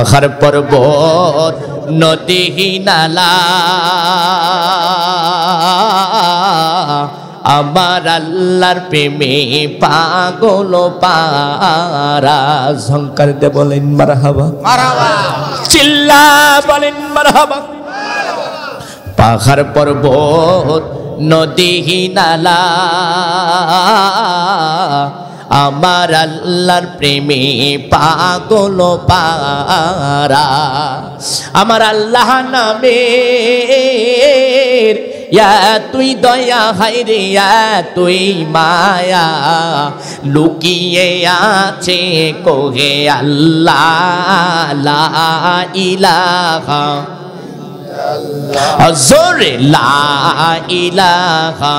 আখার পর্ব নদী নালা আমার আল্লাহর প্রেমে পাগল পারা দে বলেন মারহাবা চিল্লা বলেন মারহাবা পাহাড় পর্বত নদী নালা আমার আল্লাহর প্রেমে পাগল পারা আমার আল্লাহ নামে তুই দয়া রে তুই মায়া লুকিয়ে আছে কোহে আল্লাহ ইলাহা জোরে লা ইলাহা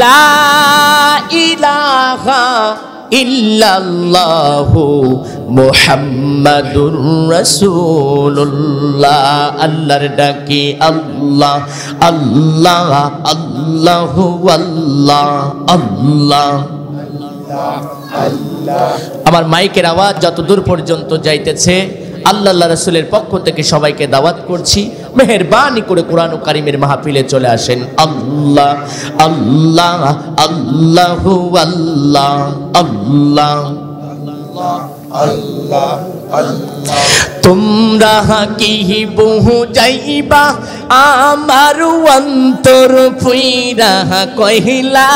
লা ইলাহা ইল্লাল্লাহু মুহাম্মাদুর রাসূলুল্লাহ আল্লাহর ডাকি আল্লাহ আল্লাহ আল্লাহু আল্লাহ আল্লাহ আমার মাইকের আওয়াজ যতদূর পর্যন্ত যাইতেছে আল্লাহ রসুলের পক্ষ থেকে সবাইকে দাওয়াত করছি মেহরবানি করে কোরআন কারিমের মাহফিলে চলে আসেন আল্লাহ আল্লাহ আল্লাহ আল্লাহ আল্লাহ আল্লাহ তোমরা কি বহু যাইবা আমার অন্তর ফুইরা কহিলা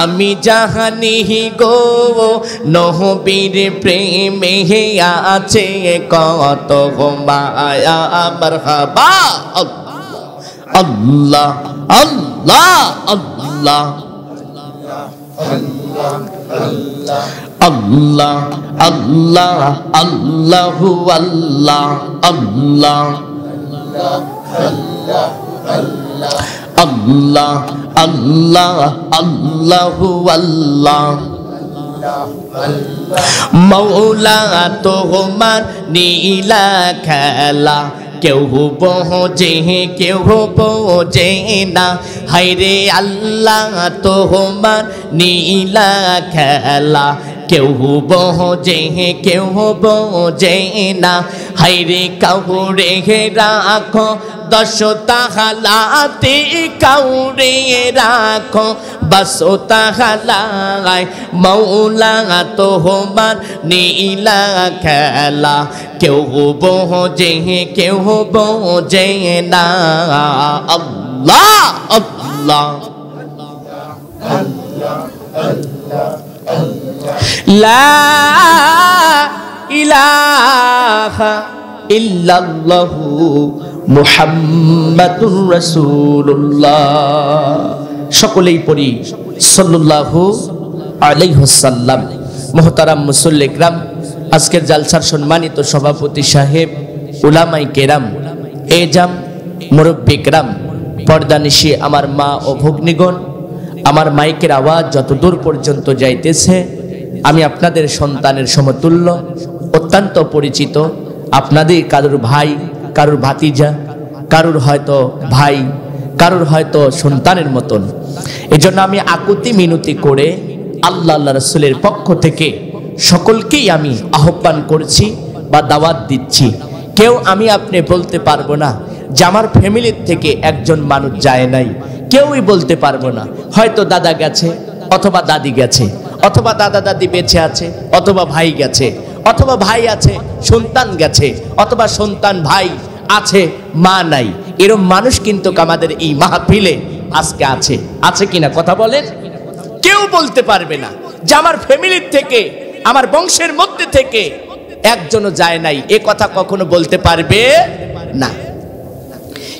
আমি জাহানিহি গো নহবীর প্রেমে হে আছে কত মায়া মারহাবা আল্লাহ আল্লাহ আল্লাহ আল্লাহ আল্লাহ আল্লাহু আল্লাহ আল্লাহ আল্লাহ আল্লাহ আল্লাহ আল্লাহু আল্লাহ মৌলা তোমার নীলা খেলা কেউ বোঝে কেউ বোঝে না হাইরে আল্লাহ তোমার নীলা খেলা কেউ বহজে কেউ বহজে না হাইরে কাউরে হে রাখো দশ তাহালাতে কাউরে রাখো বাস তাহালায় মৌলা তো হোমার নীলা খেলা কেউ বহজে কেউ বহজে না আল্লাহ আল্লাহ আল্লাহ আল্লাহ আল্লাহ লা ইলাহা ইল্লাল্লাহু সকলেই পড়ি সাল্লাল্লাহু আলাইহি মহতারাম মোহতারাম মুসল্লিকরাম আজকের জালসার সম্মানিত সভাপতি সাহেব উলামাই কেরাম এজাম মুরব্বিকরাম পর্দানিশি আমার মা ও ভগ্নিগণ আমার মাইকের আওয়াজ যতদূর পর্যন্ত যাইতেছে আমি আপনাদের সন্তানের সমতুল্য অত্যন্ত পরিচিত আপনাদের কারোর ভাই কারোর ভাতিজা কারুর হয়তো ভাই কারোর হয়তো সন্তানের মতন এজন্য আমি আকুতি মিনতি করে আল্লাহ আল্লাহ রসুলের পক্ষ থেকে সকলকেই আমি আহ্বান করছি বা দাওয়াত দিচ্ছি কেউ আমি আপনি বলতে পারবো না যে আমার ফ্যামিলির থেকে একজন মানুষ যায় নাই কেউই বলতে পারবো না হয়তো দাদা গেছে অথবা দাদি গেছে অথবা দাদা দাদি বেঁচে আছে অথবা ভাই গেছে অথবা ভাই আছে সন্তান গেছে অথবা সন্তান ভাই আছে মা নাই এরম মানুষ কিন্তু আমাদের এই মাহফিলে আজকে আছে আছে কিনা কথা বলেন কেউ বলতে পারবে না যে আমার ফ্যামিলির থেকে আমার বংশের মধ্যে থেকে একজনও যায় নাই এ কথা কখনো বলতে পারবে না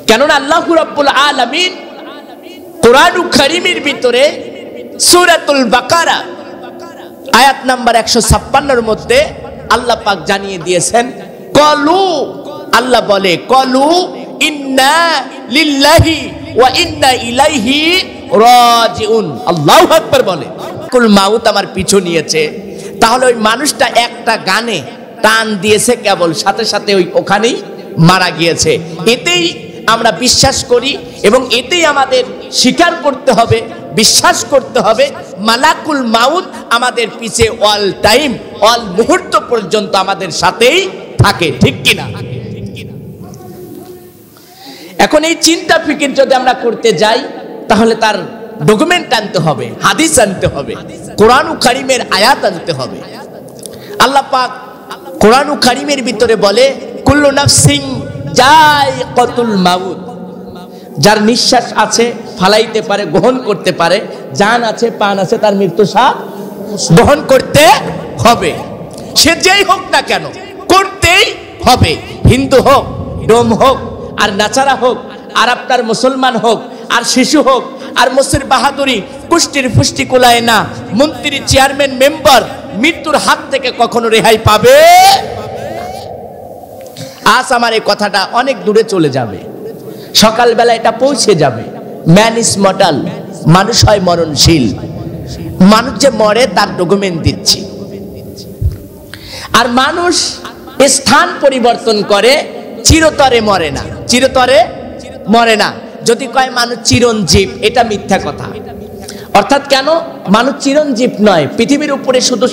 কেননা আল্লাহ রাব্বুল আলামিন কোরআন করিমের ভিতরে সুরাতুল বাকারা আয়াত নাম্বার একশো ছাপ্পান্নর মধ্যে আল্লাহ পাক জানিয়ে দিয়েছেন কলু আল্লাহ বলে কলু ইন্না লিল্লাহি ওয়া ইন্না ইলাইহি রাজিউন আল্লাহু আকবার বলে কুল মাউত আমার পিছু নিয়েছে তাহলে ওই মানুষটা একটা গানে টান দিয়েছে কেবল সাথে সাথে ওই ওখানেই মারা গিয়েছে এতেই আমরা বিশ্বাস করি এবং এতেই আমাদের স্বীকার করতে হবে বিশ্বাস করতে হবে মালাকুল মাউত আমাদের পিছে অল টাইম অল মুহূর্ত পর্যন্ত আমাদের সাথেই থাকে ঠিক কিনা এখন এই চিন্তা ফিকির যদি আমরা করতে যাই তাহলে তার ডকুমেন্ট আনতে হবে হাদিস আনতে হবে কোরআন কারিমের আয়াত আনতে হবে আল্লাহ পাক কোরআন কারিমের ভিতরে বলে কুল্লু নাফসিং যাই কতুল মাউত যার নিঃশ্বাস আছে ফালাইতে পারে গ্রহণ করতে পারে যান আছে পান আছে তার মৃত্যু সাপ গ্রহণ করতে হবে সে যেই হোক না কেন করতেই হবে হিন্দু হোক ডোম হোক আর নাচারা হোক আর আপনার মুসলমান হোক আর শিশু হোক আর মসির বাহাদুরি পুষ্টির পুষ্টি কুলায় না মন্ত্রী চেয়ারম্যান মেম্বার মৃত্যুর হাত থেকে কখনো রেহাই পাবে আজ আমার এই কথাটা অনেক দূরে চলে যাবে সকালবেলা এটা পৌঁছে যাবে ম্যান ইজ মর্টাল মানুষ হয় মরণশীল মানুষ যে মরে তার ডকুমেন্ট দিচ্ছি আর মানুষ স্থান পরিবর্তন করে চিরতরে মরে না চিরতরে মরে না যদি কয় মানুষ চিরঞ্জীব এটা মিথ্যা কথা অর্থাৎ কেন মানুষ চিরঞ্জীব নয় পৃথিবীর উপরে শুধু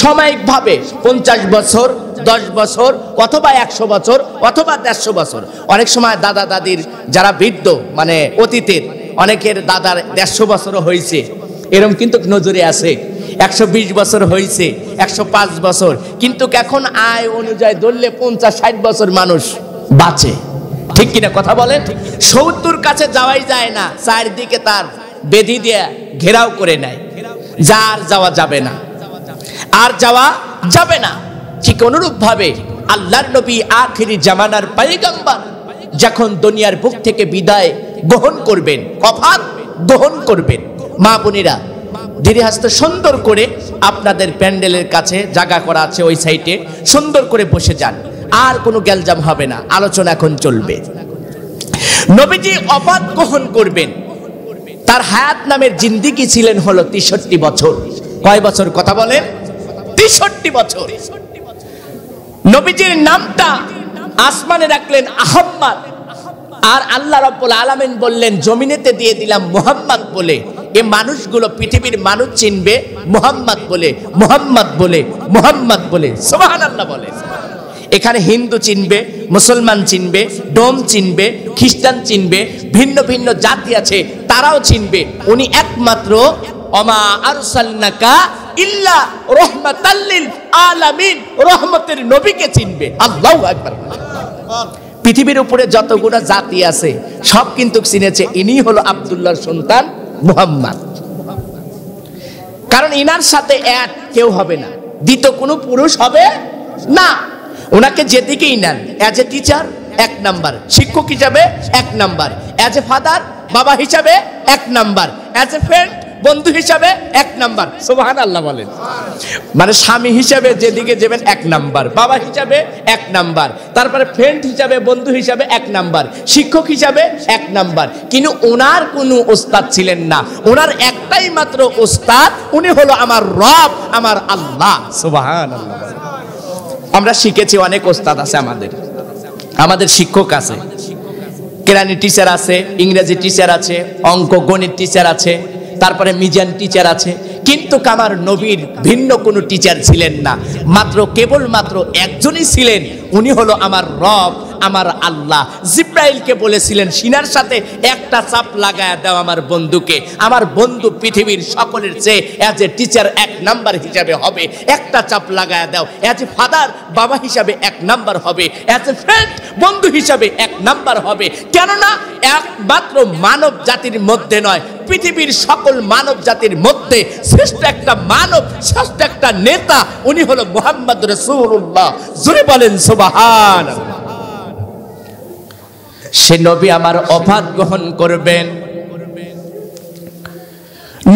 সাময়িকভাবে পঞ্চাশ বছর দশ বছর অথবা একশো বছর অথবা দেড়শো বছর অনেক সময় দাদা দাদির যারা বৃদ্ধ মানে অতীতের অনেকের দাদার দেড়শো বছরও হয়েছে এরম কিন্তু নজরে আছে একশো বিশ বছর হয়েছে একশো পাঁচ বছর কিন্তু এখন আয় অনুযায়ী ধরলে পঞ্চাশ ষাট বছর মানুষ বাঁচে ঠিক কিনা কথা বলেন সত্তর কাছে যাওয়াই যায় না চারিদিকে তার বেধি দিয়ে ঘেরাও করে নেয় যার যাওয়া যাবে না আর যাওয়া যাবে না ঠিক অনুরূপভাবে আল্লাহর নবী আখিরি জামানার পাইগাম্বার যখন দুনিয়ার বুক থেকে বিদায় গ্রহণ করবেন অভাব গ্রহণ করবেন মা বোনেরা ধীরে হাসতে সুন্দর করে আপনাদের প্যান্ডেলের কাছে জায়গা করা আছে ওই সাইটে সুন্দর করে বসে যান আর কোনো গ্যালজাম হবে না আলোচনা এখন চলবে নবীজি অপাত গ্রহণ করবেন তার হায়াত নামের জিন্দিগি ছিলেন হলো তেষট্টি বছর কয় বছর কথা বলেন তেষট্টি বছর নবীজির নামটা আসমানে রাখলেন আহম্মদ আর আল্লাহ রব্বুল আলমিন বললেন জমিনেতে দিয়ে দিলাম মোহাম্মদ বলে এ মানুষগুলো পৃথিবীর মানুষ চিনবে মোহাম্মদ বলে মোহাম্মদ বলে মোহাম্মদ বলে সোহান আল্লাহ বলে এখানে হিন্দু চিনবে মুসলমান চিনবে ডোম চিনবে খ্রিস্টান চিনবে ভিন্ন ভিন্ন জাতি আছে তারাও চিনবে উনি একমাত্র অমা আর ইল্লা রহমাতাল্লিল আলামিন রহমতের নবীকে চিনবে আল্লাহু আকবার পৃথিবীর উপরে যতগুলো জাতি আছে সব কিন্তু চিনেছে ইনি হলো আব্দুল্লাহর সন্তান মুহাম্মদ কারণ ইনার সাথে এক কেউ হবে না দ্বিত কোনো পুরুষ হবে না ওনাকে যেদিকেই নেন অ্যাজ এ টিচার এক নাম্বার শিক্ষক হিসাবে এক নাম্বার অ্যাজ এ ফাদার বাবা হিসাবে এক নাম্বার অ্যাজ এ ফ্রেন্ড বন্ধু হিসাবে এক নাম্বার সোহান আল্লাহ বলেন মানে স্বামী হিসাবে যেদিকে যাবেন এক নাম্বার বাবা হিসাবে এক নাম্বার তারপরে ফ্রেন্ড হিসাবে বন্ধু হিসাবে এক নাম্বার শিক্ষক হিসাবে এক নাম্বার কিন্তু ওনার কোনো ওস্তাদ ছিলেন না ওনার একটাই মাত্র ওস্তাদ উনি হলো আমার রব আমার আল্লাহ সোহান আল্লাহ আমরা শিখেছি অনেক ওস্তাদ আছে আমাদের আমাদের শিক্ষক আছে কেরানি টিচার আছে ইংরেজি টিচার আছে অঙ্ক গণিত টিচার আছে তারপরে মিজান টিচার আছে কিন্তু কামার নবীর ভিন্ন কোনো টিচার ছিলেন না মাত্র কেবলমাত্র একজনই ছিলেন উনি হলো আমার রব আমার আল্লাহ জিব্রাইলকে বলেছিলেন সিনার সাথে একটা চাপ লাগায় দাও আমার বন্ধুকে আমার বন্ধু পৃথিবীর সকলের চেয়ে অ্যাজ এ টিচার এক নাম্বার হিসাবে হবে একটা চাপ লাগায় দাও অ্যাজ এ ফাদার বাবা হিসাবে এক নাম্বার হবে অ্যাজ এ ফ্রেন্ড বন্ধু হিসাবে এক নাম্বার হবে কেননা একমাত্র মানব জাতির মধ্যে নয় পৃথিবীর সকল মানব জাতির মধ্যে শ্রেষ্ঠ একটা মানব শ্রেষ্ঠ একটা নেতা উনি হলো মোহাম্মদ রসুল্লাহ জুড়ে বলেন সুবাহান সে নবী আমার অফাত গ্রহণ করবেন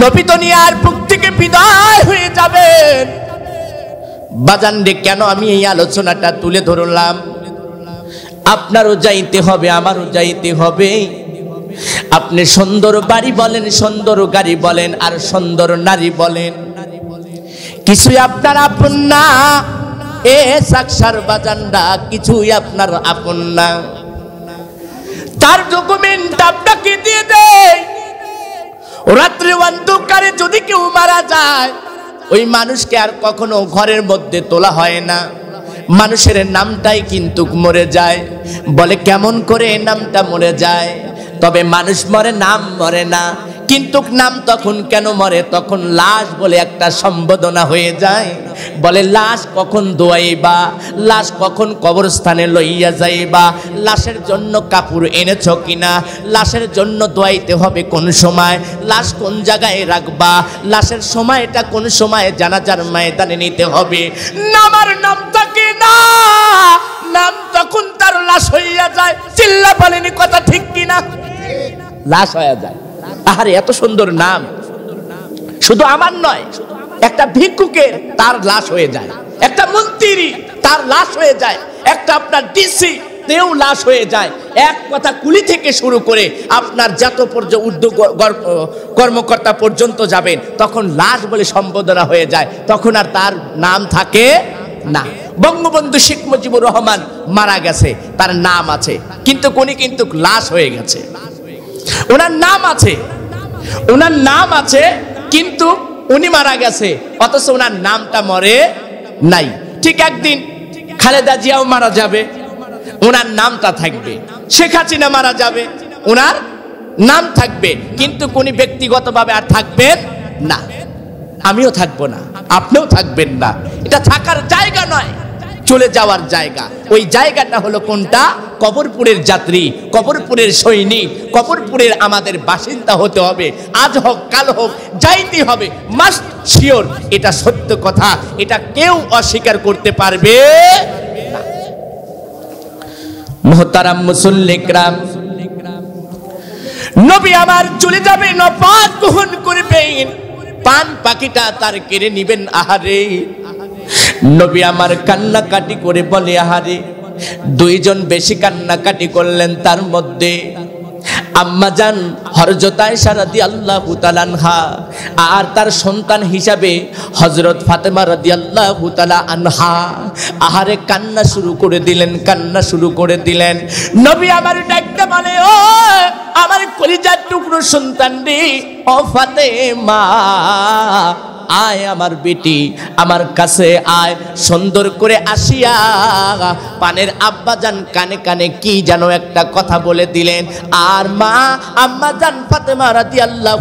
নবী তো আর বুক থেকে বিদায় হয়ে যাবেন বাজান রে কেন আমি এই আলোচনাটা তুলে ধরলাম আপনারও যাইতে হবে আমারও যাইতে হবে আপনি সুন্দর বাড়ি বলেন সুন্দর গাড়ি বলেন আর সুন্দর নারী বলেন কিছুই আপনার আপন না এ সাকসার বাজানরা কিছুই আপনার আপন না তার ডকুমেন্ট আপনাকে দিয়ে দেয় রাত্রে অন্ধকারে যদি কেউ মারা যায় ওই মানুষকে আর কখনো ঘরের মধ্যে তোলা হয় না মানুষের নামটাই কিন্তু মরে যায় বলে কেমন করে নামটা মরে যায় তবে মানুষ মরে নাম মরে না কিন্তু নাম তখন কেন মরে তখন লাশ বলে একটা সম্বোধনা হয়ে যায় বলে লাশ কখন দোয়াইবা লাশ কখন কবরস্থানে লইয়া যাইবা লাশের জন্য কাপড় এনেছ কিনা লাশের জন্য দোয়াইতে হবে কোন সময় লাশ কোন জায়গায় রাখবা লাশের সময়টা কোন সময় জানাজার ময়দানে নিতে হবে নামার নাম থাকে না নাম তখন তার লাশ হইয়া যায় চিল্লা পালেনি কথা ঠিক কিনা লাশ হইয়া যায় আহারে এত সুন্দর নাম শুধু আমার নয় একটা ভিক্ষুকের তার লাশ হয়ে যায় একটা মন্ত্রী তার লাশ হয়ে যায় একটা আপনার ডিসি তেও লাশ হয়ে যায় এক কথা কুলি থেকে শুরু করে আপনার যত পর্যন্ত উদ্যোগ কর্মকর্তা পর্যন্ত যাবেন তখন লাশ বলে সম্বোধনা হয়ে যায় তখন আর তার নাম থাকে না বঙ্গবন্ধু শেখ মুজিবুর রহমান মারা গেছে তার নাম আছে কিন্তু কোনি কিন্তু লাশ হয়ে গেছে ওনার নাম আছে ওনার নাম আছে কিন্তু উনি মারা গেছে অথচ ওনার নামটা মরে নাই ঠিক একদিন খালেদা জিয়াও মারা যাবে ওনার নামটা থাকবে শেখ হাসিনা মারা যাবে ওনার নাম থাকবে কিন্তু কোন ব্যক্তিগতভাবে আর থাকবেন না আমিও থাকবো না আপনিও থাকবেন না এটা থাকার জায়গা নয় চলে যাওয়ার জায়গা ওই জায়গাটা হলো কোনটা কবরপুরের যাত্রী কবরপুরের সৈনিক কবরপুরের আমাদের বাসিন্দা হতে হবে আজ হোক কাল হোক যাইতে হবে মাস্ট শিওর এটা সত্য কথা এটা কেউ অস্বীকার করতে পারবে মহতারাম মুসল্লিকরাম নবী আমার চলে যাবে নপাত গ্রহণ করবেন পান পাখিটা তার কেড়ে নিবেন আহারে নবী আমার কান্নাকাটি করে বলে আহারে দুইজন বেশি কান্নাকাটি করলেন তার মধ্যে আম্মা যান হরজতায় সারাদি আল্লাহ হুতালানহা আর তার সন্তান হিসাবে হজরত ফাতেমা রাদি আল্লাহ হুতালা আনহা আহারে কান্না শুরু করে দিলেন কান্না শুরু করে দিলেন নবী আমার ডাকতে বলে ও আমার কলিজার টুকরো সন্তান রে ও ফাতেমা আয় আমার বেটি আমার কাছে আয় সুন্দর করে আসিয়া পানের যান কানে কানে কি যেন একটা কথা বলে দিলেন আর মা আম্মাজান ফাতেমা রাতি আল্লাহ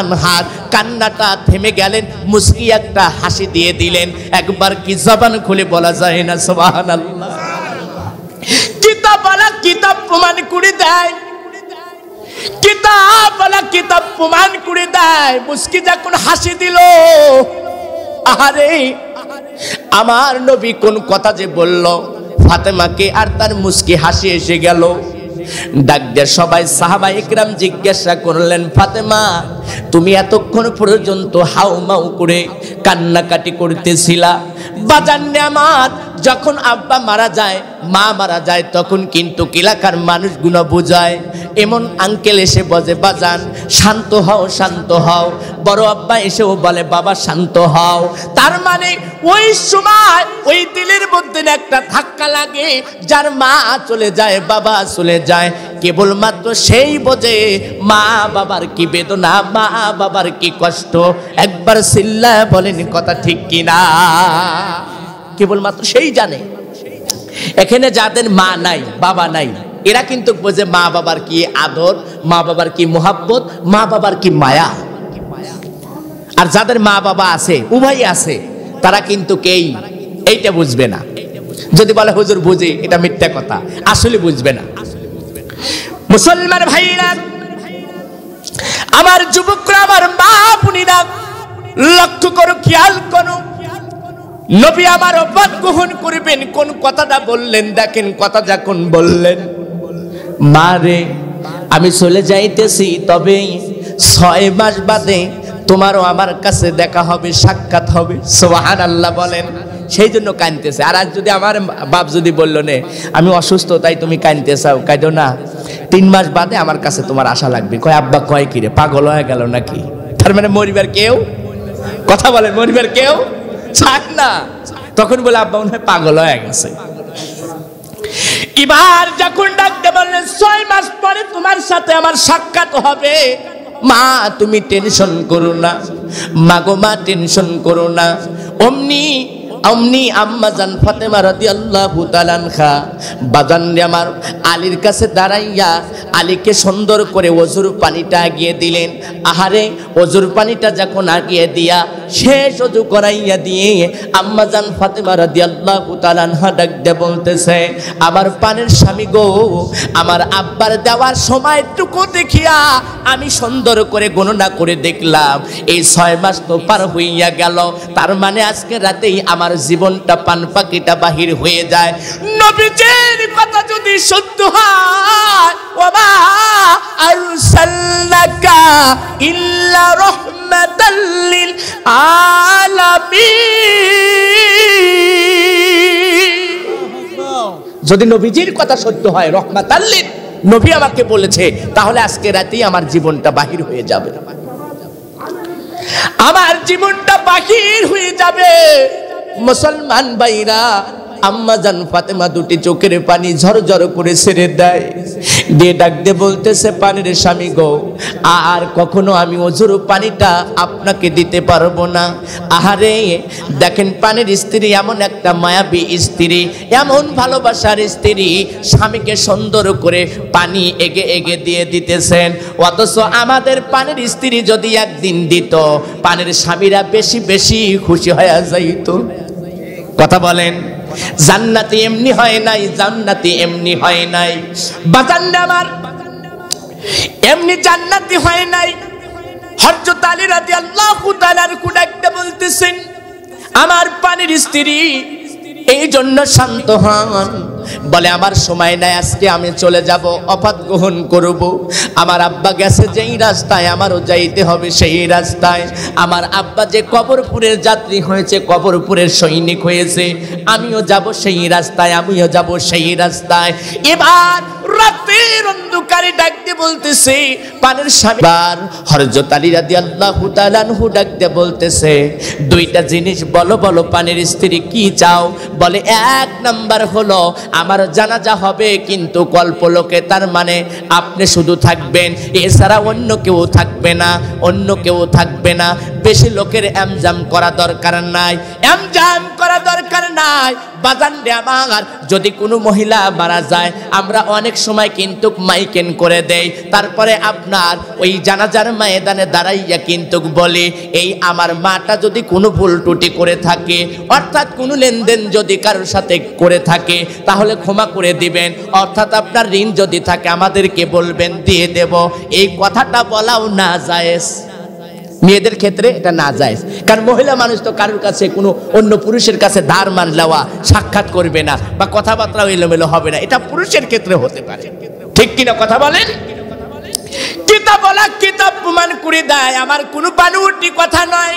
আনহার কান্নাটা থেমে গেলেন মুসকি একটা হাসি দিয়ে দিলেন একবার কি জবান খুলে বলা যায় না সোবাহান আল্লাহ কিতাব কিতাব প্রমাণ করে দেয় কিতাবওয়ালা কিতাব প্রমাণ করে দেয় মুস্কি যখন হাসি দিল আহারে আমার নবী কোন কথা যে বলল ফাতেমাকে আর তার মুস্কি হাসি এসে গেল ডাকদের সবাই সাহাবা ইকরাম জিজ্ঞাসা করলেন ফাতেমা তুমি এতক্ষণ পর্যন্ত হাউমাউ করে কান্নাকাটি করতেছিলা বাজান নামাত যখন আব্বা মারা যায় মা মারা যায় তখন কিন্তু এলাকার মানুষগুলো বোঝায় এমন আঙ্কেল এসে বজে বাজান শান্ত হও শান্ত হও বড় আব্বা এসেও বলে বাবা শান্ত হও তার মানে ওই সময় ওই দিলের মধ্যে একটা ধাক্কা লাগে যার মা চলে যায় বাবা চলে যায় কেবলমাত্র সেই বোঝে মা বাবার কি বেদনা মা বাবার কি কষ্ট একবার সিল্লা বলেন কথা ঠিক কিনা কেবলমাত্র সেই জানে এখানে যাদের মা নাই বাবা নাই এরা কিন্তু বোঝে মা বাবার কি আদর মা বাবার কি মোহাব্বত মা বাবার কি মায়া আর যাদের মা বাবা আছে উভয় আছে তারা কিন্তু কেই এইটা বুঝবে না যদি বলে হুজুর বুঝি এটা মিথ্যা কথা আসলে বুঝবে না মুসলমান ভাইরা আমার যুবকরা আমার মা বোনেরা লক্ষ্য করো খেয়াল করো নবী আমার অব্বাদ গ্রহণ করবেন কোন কথাটা বললেন দেখেন কথা যখন বললেন মা রে আমি চলে যাইতেছি তবে ছয় মাস বাদে তোমারও আমার কাছে দেখা হবে সাক্ষাৎ হবে সোহান আল্লাহ বলেন সেই জন্য কানতেছে আর আজ যদি আমার বাপ যদি বলল নে আমি অসুস্থ তাই তুমি কাঁদতে চাও কাঁদো না তিন মাস বাদে আমার কাছে তোমার আশা লাগবে কয় আব্বা কয় কিরে পাগল হয়ে গেল নাকি তার মানে মরিবার কেউ কথা বলে মরিবার কেউ চায় না তখন বলে আব্বা মনে হয় পাগল হয়ে গেছে এবার যখন ডাকতে বললেন ছয় মাস পরে তোমার সাথে আমার সাক্ষাৎ হবে মা তুমি টেনশন করো না মাগো মা টেনশন করো না অমনি অমনি আম্মা জান ফাতেমা রাদি আল্লাহ খা বাজান আমার আলীর কাছে দাঁড়াইয়া আলীকে সুন্দর করে অজুর পানিটা আগিয়ে দিলেন আহারে অজুর পানিটা যখন আগিয়ে দিয়া শেষ অজু করাইয়া দিয়ে আম্মা জান ফাতেমা রাদি আল্লাহ হা ডাক দিয়ে বলতেছে আমার পানের স্বামী গো আমার আব্বার দেওয়ার সময়টুকু দেখিয়া আমি সুন্দর করে গণনা করে দেখলাম এই ছয় মাস তো পার হইয়া গেল তার মানে আজকে রাতেই আমার তার জীবনটা পান পাখিটা বাহির হয়ে যায় নবীজির কথা যদি সত্য হয় ইল্লা যদি নবীজির কথা সত্য হয় রহমা তাল্লিন নবী আমাকে বলেছে তাহলে আজকে রাতেই আমার জীবনটা বাহির হয়ে যাবে আমার জীবনটা বাহির হয়ে যাবে মুসলমান ভাইরা আম্মা জান ফাতেমা দুটি চোখের পানি ঝরঝর করে ছেড়ে দেয় দিয়ে ডাকতে বলতেছে পানির স্বামী গো আর কখনো আমি অজুর পানিটা আপনাকে দিতে পারবো না আহারে দেখেন পানির স্ত্রী এমন একটা মায়াবী স্ত্রী এমন ভালোবাসার স্ত্রী স্বামীকে সুন্দর করে পানি এগে এগে দিয়ে দিতেছেন অথচ আমাদের পানির স্ত্রী যদি একদিন দিত পানির স্বামীরা বেশি বেশি খুশি হয়ে যাইত কথা বলেন জান্নাতি এমনি হয় নাই জান্নাতি এমনি হয় নাই বাজান আমার এমনি জান্নাতি হয় নাই হযরত আলী রাদিয়াল্লাহু তাআলার কুডাকতে বলতেছেন আমার পানির স্ত্রী এই জন্য শান্ত হন বলে আমার সময় নাই আজকে আমি চলে যাব অপাত গ্রহণ করব আমার আব্বা গেছে যেই রাস্তায় আমারও যাইতে হবে সেই রাস্তায় আমার আব্বা যে কবরপুরের যাত্রী হয়েছে কবরপুরের সৈনিক হয়েছে আমিও যাব সেই রাস্তায় আমিও যাব সেই রাস্তায় এবার রাতের অন্ধকারে ডাকতে দিয়ে বলতেছে পানের স্বামী বার হরজত আলী রাদি আল্লাহ তালানহু ডাক দিয়ে বলতেছে দুইটা জিনিস বলো বলো পানের স্ত্রী কি চাও বলে এক নাম্বার হলো আমার জানাজা হবে কিন্তু কল্প লোকে তার মানে আপনি শুধু থাকবেন এছাড়া অন্য কেউ থাকবে না অন্য কেউ থাকবে না বেশি লোকের এমজাম করা দরকার নাই এমজাম করা দরকার নাই বাজান আমার যদি কোনো মহিলা মারা যায় আমরা অনেক সময় কিন্তু মাইকেন করে দেই তারপরে আপনার ওই জানাজার ময়দানে দাঁড়াইয়া কিন্তু বলি এই আমার মাটা যদি কোনো ভুল টুটি করে থাকে অর্থাৎ কোনো লেনদেন যদি কারোর সাথে করে থাকে তাহলে ক্ষমা করে দিবেন অর্থাৎ আপনার ঋণ যদি থাকে আমাদেরকে বলবেন দিয়ে দেব এই কথাটা বলাও না যায় মেয়েদের ক্ষেত্রে এটা না যায় কারণ মহিলা মানুষ তো কারোর কাছে কোনো অন্য পুরুষের কাছে ধার মান লওয়া সাক্ষাৎ করবে না বা কথাবার্তাও এলোমেলো হবে না এটা পুরুষের ক্ষেত্রে হতে পারে ঠিক কিনা কথা বলেন কিতাব বলা কিতাব প্রমাণ করে দেয় আমার কোনো পানুটি কথা নয়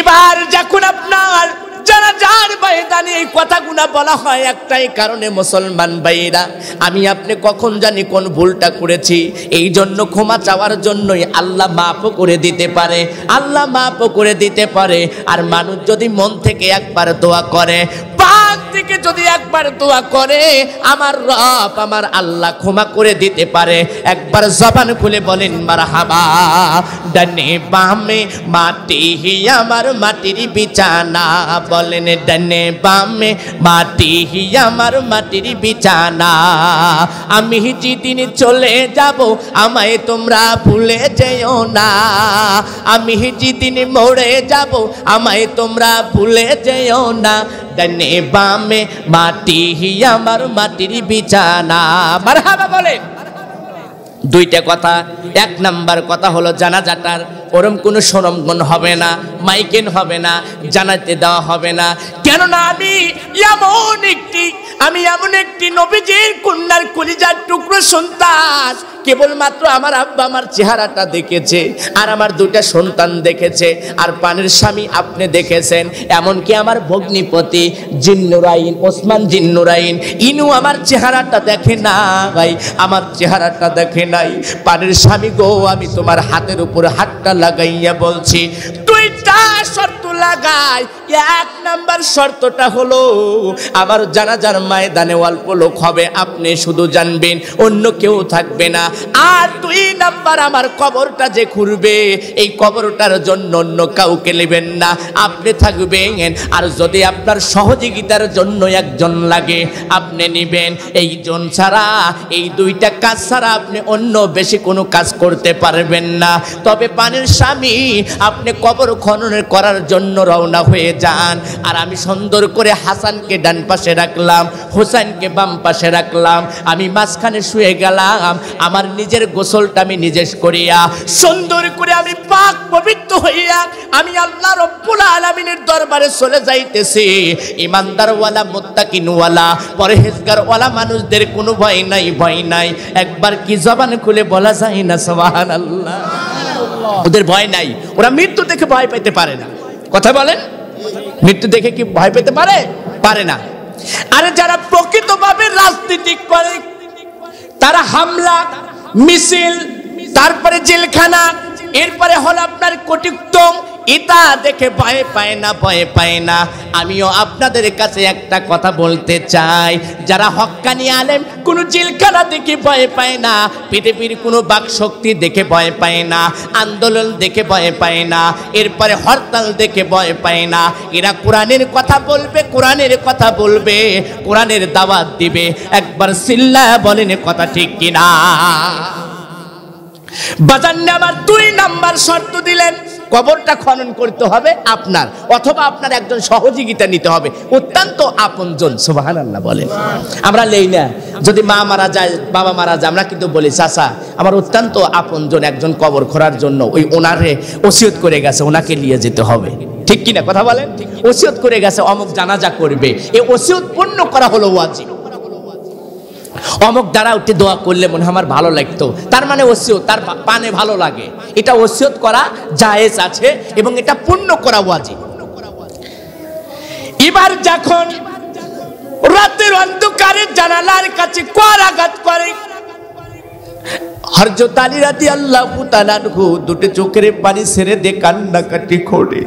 এবার যখন আপনার যারা জানাজার ময়দানে এই কথাগুলা বলা হয় একটাই কারণে মুসলমান ভাইরা আমি আপনি কখন জানি কোন ভুলটা করেছি এই জন্য ক্ষমা চাওয়ার জন্যই আল্লাহ মাফও করে দিতে পারে আল্লাহ মাফও করে দিতে পারে আর মানুষ যদি মন থেকে একবার দোয়া করে পাক থেকে যদি একবার দোয়া করে আমার রব আমার আল্লাহ ক্ষমা করে দিতে পারে একবার জবান খুলে বলেন মার হাবা ডানে বামে মাটি আমার মাটির বিছানা বলেন ডানে বামে মাটি হি আমার মাটির বিছানা আমি যেদিন চলে যাব আমায় তোমরা ভুলে যেও না আমি যেদিন মরে যাব আমায় তোমরা ভুলে যেও না ডানে বামে মাটি আমার মাটির বিছানা মারহাবা বলে দুইটা কথা এক নাম্বার কথা হলো জানাজাটার ওরম কোনো সরমগণ হবে না মাইকেন হবে না জানাতে দেওয়া হবে না কেননা আমি এমন একটি আমি এমন একটি নবীজির কন্যার কলিজার টুকরো সন্তান কেবলমাত্র আমার আব্বা আমার চেহারাটা দেখেছে আর আমার দুটা সন্তান দেখেছে আর পানের স্বামী আপনি দেখেছেন এমনকি আমার ভগ্নিপতি জিন্নুরাইন ওসমান জিন্নুরাইন ইনু আমার চেহারাটা দেখে না ভাই আমার চেহারাটা দেখে নাই পানের স্বামী গো আমি তোমার হাতের উপর হাতটা লাগাইয়া বলছি দুইটা শর্ত লাগাই এক নাম্বার শর্তটা হলো আমার জানাজার ময়দানে অল্প লোক হবে আপনি শুধু জানবেন অন্য কেউ থাকবে না আর দুই নাম্বার আমার কবরটা যে খুঁড়বে এই কবরটার জন্য অন্য কাউকে নেবেন না আপনি থাকবেন আর যদি আপনার সহযোগিতার জন্য একজন লাগে আপনি নেবেন এই জন ছাড়া এই দুইটা কাজ ছাড়া আপনি অন্য বেশি কোনো কাজ করতে পারবেন না তবে পানির স্বামী আপনি কবর খনন করার জন্য রওনা হয়ে যান আর আমি সুন্দর করে হাসানকে ডান পাশে রাখলাম হোসেনকে বাম পাশে রাখলাম আমি মাঝখানে শুয়ে গেলাম আমার নিজের গোসলটা আমি নিজেস করিয়া সুন্দর করে আমি পাক পবিত্র হইয়া আমি আল্লাহ রব্বুল আলমিনের দরবারে চলে যাইতেছি ইমানদারওয়ালা মোত্তাকিনওয়ালা পরহেজগারওয়ালা মানুষদের কোনো ভয় নাই ভয় নাই একবার কি জবান খুলে বলা যায় না সবাহান আল্লাহ ওদের ভয় নাই ওরা মৃত্যু দেখে ভয় পেতে পারে না কথা বলেন মৃত্যু দেখে কি ভয় পেতে পারে পারে না আরে যারা প্রকৃতভাবে রাজনীতি করে তারা হামলা মিছিল তারপরে জেলখানা এরপরে হল আপনার কটিকতম এটা দেখে ভয় পায় না ভয় পায় না আমিও আপনাদের কাছে একটা কথা বলতে চাই যারা হক্কানি আলেম কোনো জিলখানা দেখে ভয় পায় না পৃথিবীর কোনো বাকশক্তি দেখে ভয় পায় না আন্দোলন দেখে ভয় পায় না এরপরে হরতাল দেখে ভয় পায় না এরা কোরআনের কথা বলবে কোরআনের কথা বলবে কোরআনের দাওয়াত দিবে একবার সিল্লা বলেন কথা ঠিক কিনা বাজান্নে আবার দুই নাম্বার শর্ত দিলেন কবরটা খনন করতে হবে আপনার অথবা আপনার একজন সহযোগিতা নিতে হবে অত্যন্ত আপনজন সোবাহান আল্লাহ বলেন আমরা লেই না যদি মা মারা যায় বাবা মারা যায় আমরা কিন্তু বলি চাষা আমার অত্যন্ত আপনজন একজন কবর খোরার জন্য ওই ওনারে ওসিয়ত করে গেছে ওনাকে নিয়ে যেতে হবে ঠিক কিনা কথা বলেন ওসিয়ত করে গেছে অমুক জানাজা করবে এ ওসিয়ত পূর্ণ করা হলো ওয়াজিব অমক দ্বারা উঠে দোয়া করলে মনে আমার ভালো লাগতো তার মানে ওসিয়ত তার পানে ভালো লাগে এটা ওসিয়ত করা জায়েজ আছে এবং এটা পূর্ণ করা ওয়াজিব এবার যখন রাতের অন্ধকারে জানালার কাছে কোয়ার আঘাত করে হরজত আলী রাতি আল্লাহ তালানহু দুটো চোখের পানি ছেড়ে কান্না কান্নাকাটি করে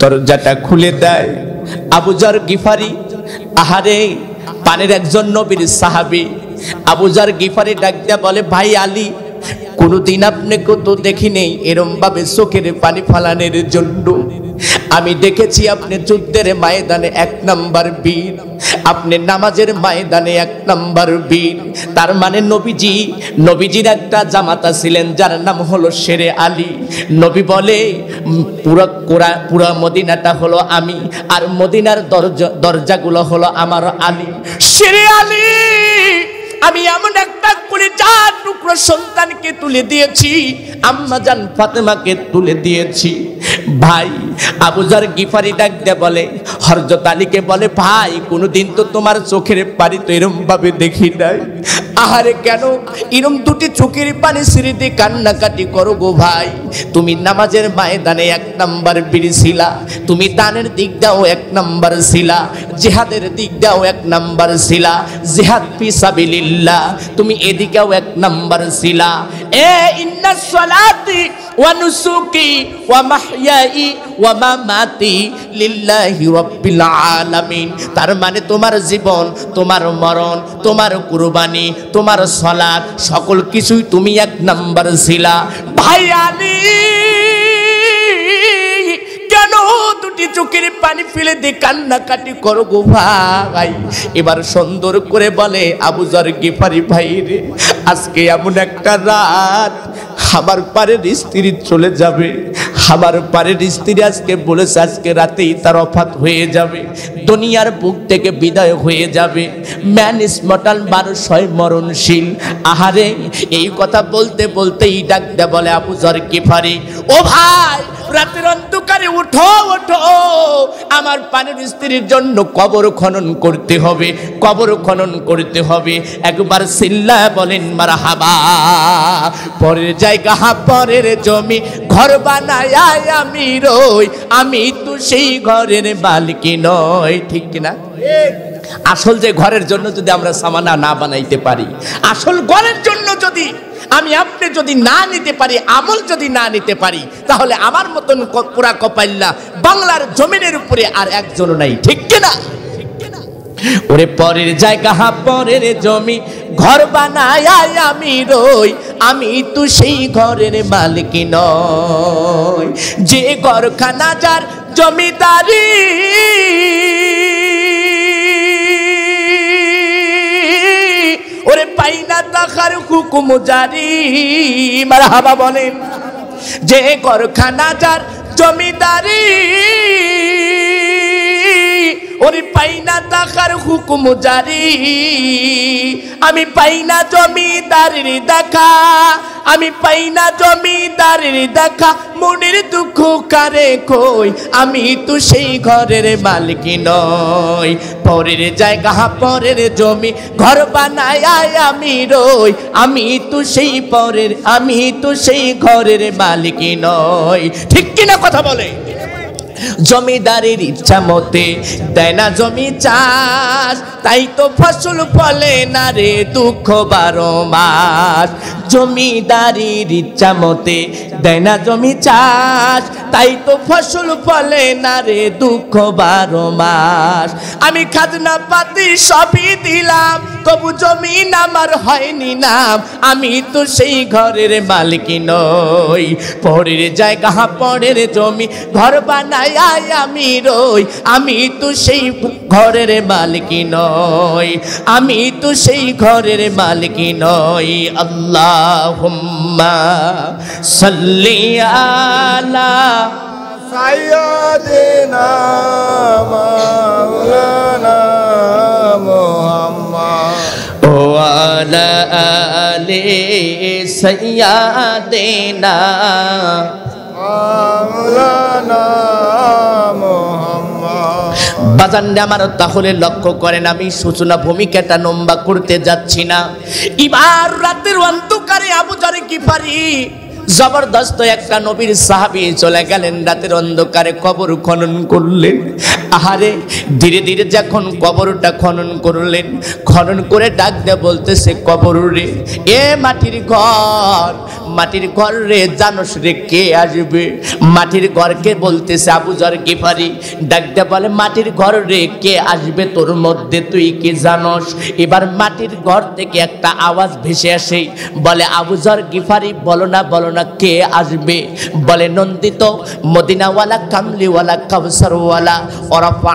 দরজাটা খুলে দেয় আবুজার গিফারি আহারে পানির একজন নবীর সাহাবি আবুজার গিফারি ডাকিয়া বলে ভাই আলী কোনোদিন আপনি কত দেখি নেই এরম ভাবে চোখের পানি ফালানের জন্য আমি দেখেছি আপনি যুদ্ধের ময়দানে এক নাম্বার বীর আপনি নামাজের ময়দানে এক নাম্বার বীর তার মানে নবীজি নবীজির একটা জামাতা ছিলেন যার নাম হলো শেরে আলী নবী বলে পুরো কোরা পুরো মদিনাটা হলো আমি আর মদিনার দরজা দরজাগুলো হলো আমার আলী শেরে আলী আমি এমন একটা করে চার টুকরো সন্তানকে তুলে দিয়েছি আম্মা জান ফাতেমাকে তুলে দিয়েছি ভাই আবুজার গিফারি ডাক বলে হরজত আলীকে বলে ভাই কোনোদিন তো তোমার চোখের পারি তো এরম ভাবে দেখি নাই আহারে কেন ইরম দুটি চোখের পানি স্মৃতি কান্নাকাটি করো গো ভাই তুমি নামাজের ময়দানে এক নাম্বার ছিলা তুমি দানের দিক দাও এক নাম্বার ছিলা জেহাদের দিক দাও এক নাম্বার ছিলা জেহাদ ফিসাবিলিল্লাহ তুমি এদিকেও এক নাম্বার ছিলা এ ইন্নাস সালাতি ওয়া নুসুকি ওয়া মাহইয়াই ওয়া মামাতি লিল্লাহি রাব্বিল আলামিন তার মানে তোমার জীবন তোমার মরণ তোমার কুরবানি তোমার সালাত সকল কিছুই তুমি এক নাম্বার ছিলা ভাই আলী কেন দুটি চোখের পানি ফেলে দিয়ে কান্নাকাটি করো গো ভাই এবার সুন্দর করে বলে আবু জর গেফারি ভাই রে আজকে এমন একটা রাত খাবার পারের স্ত্রী চলে যাবে খাবার পারের স্ত্রী আজকে বলেছে আজকে রাতেই তার অফাত হয়ে যাবে দুনিয়ার বুক থেকে বিদায় হয়ে যাবে ম্যান ইস মটাল মানুষ হয় মরণশীল আহারে এই কথা বলতে বলতেই ডাক দে বলে আবু জর গেফারি ও ভাই রাতের করে উঠো ওঠো আমার পানির স্ত্রীর জন্য কবর খনন করতে হবে কবর খনন করতে হবে একবার সিল্লা বলেন মারা হাবা পরের জায়গা পরের জমি ঘর বানায় আমি রই আমি তো সেই ঘরের মালিক নয় ঠিক না ঠিক আসল যে ঘরের জন্য যদি আমরা সামানা না বানাইতে পারি আসল ঘরের জন্য যদি আমি আপনি যদি না নিতে পারি আমল যদি না নিতে পারি তাহলে আমার মতন পুরা কপাইল্লা বাংলার জমিনের উপরে আর একজন নাই ঠিক কিনা ওরে পরের জায়গা পরের জমি ঘর বানায় আমি রই আমি তো সেই ঘরের মালিক নয় যে ঘরখানা যার জমিদারি ওরে পাইনা তাহার হুকুম জারি হাবা বলেন যে করখানা যার জমিদারি ওরে পাই না টাকার হুকুম জারি আমি পাই না জমিদারের দেখা আমি পাই না জমিদারের দেখা মনের দুঃখ কারে কই আমি তো সেই ঘরের মালিক নই পরের জায়গা পরের জমি ঘর বানায় আমি রই আমি তো সেই পরের আমি তো সেই ঘরের মালিক নই ঠিক কিনা কথা বলে জমিদারের ইচ্ছা মতে দেয় না জমি চাষ তাই তো ফসল ফলে না রে দুঃখ বারো মাস জমিদারির ইচ্ছা মতে দেয় না জমি চাষ তাই তো ফসল ফলে না রে দুঃখ বারো মাস আমি খাজনা পাতি সবই দিলাম তবু জমি আমার হয়নি নাম আমি তো সেই ঘরের মালিক নই পরের জায়গা পরের জমি ঘর বানাই আয় আয় আমি রই আমি তো সেই ঘরের মালিকি নই আমি তো সেই ঘরের মালিকি নই আল্লাহ সাল্লিয়ালা সাইয়্যিদিনা মাওলানা মুহাম্মদ ও আলা আলি সাইয়্যিদিনা মাওলানা বাজানরে আমার তাহলে লক্ষ্য করেন আমি সূচনা ভূমিকাটা নম্বা করতে যাচ্ছি না এবার রাতের অন্ধকারে আবু জারে কি পারি জবরদস্ত একটা নবীর সাহাবি চলে গেলেন রাতের অন্ধকারে কবর খনন করলেন আহারে ধীরে ধীরে যখন কবরটা খনন করলেন খনন করে ডাক বলতে বলতেছে কবর রে এ মাটির ঘর মাটির ঘর রে জানস রে কে আসবে মাটির ঘরকে বলতেছে আবু জর গেফারি ডাক দে বলে মাটির ঘর রে কে আসবে তোর মধ্যে তুই কে জানস এবার মাটির ঘর থেকে একটা আওয়াজ ভেসে আসে বলে আবু জর গিফারি বলো না বলো না না কে আসবে বলে নন্দিত মদিনাওয়ালা কামলিওয়ালা কাউসারওয়ালা ওরফা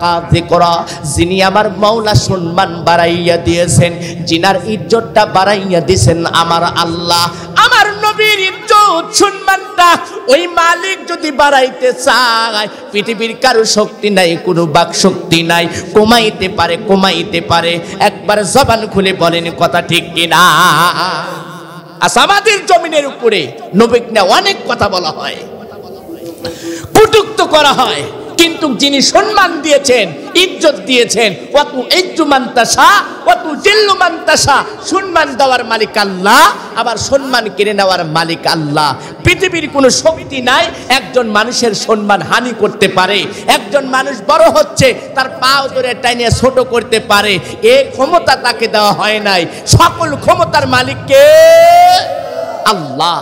কাজে করা যিনি আমার মৌলা সম্মান বাড়াইয়া দিয়েছেন যিনার ইজ্জতটা বাড়াইয়া দিয়েছেন আমার আল্লাহ আমার নবীর ইজ্জত সম্মানটা ওই মালিক যদি বাড়াইতে চায় পৃথিবীর কারো শক্তি নাই কোনো বাক শক্তি নাই কমাইতে পারে কমাইতে পারে একবার জবান খুলে বলেন কথা ঠিক কিনা আসামাদের জমিনের উপরে নবিকনা অনেক কথা বলা হয় কটুক্ত করা হয় কিন্তু যিনি সম্মান দিয়েছেন ইজ্জত দিয়েছেন অত ইজ্জু মান্তাসা অত জিল্লু মান্তাসা সম্মান দেওয়ার মালিক আল্লাহ আবার সম্মান কিনে নেওয়ার মালিক আল্লাহ পৃথিবীর কোনো শক্তি নাই একজন মানুষের সম্মান হানি করতে পারে একজন মানুষ বড় হচ্ছে তার পা ধরে টাইনে ছোট করতে পারে এ ক্ষমতা তাকে দেওয়া হয় নাই সকল ক্ষমতার মালিককে আল্লাহ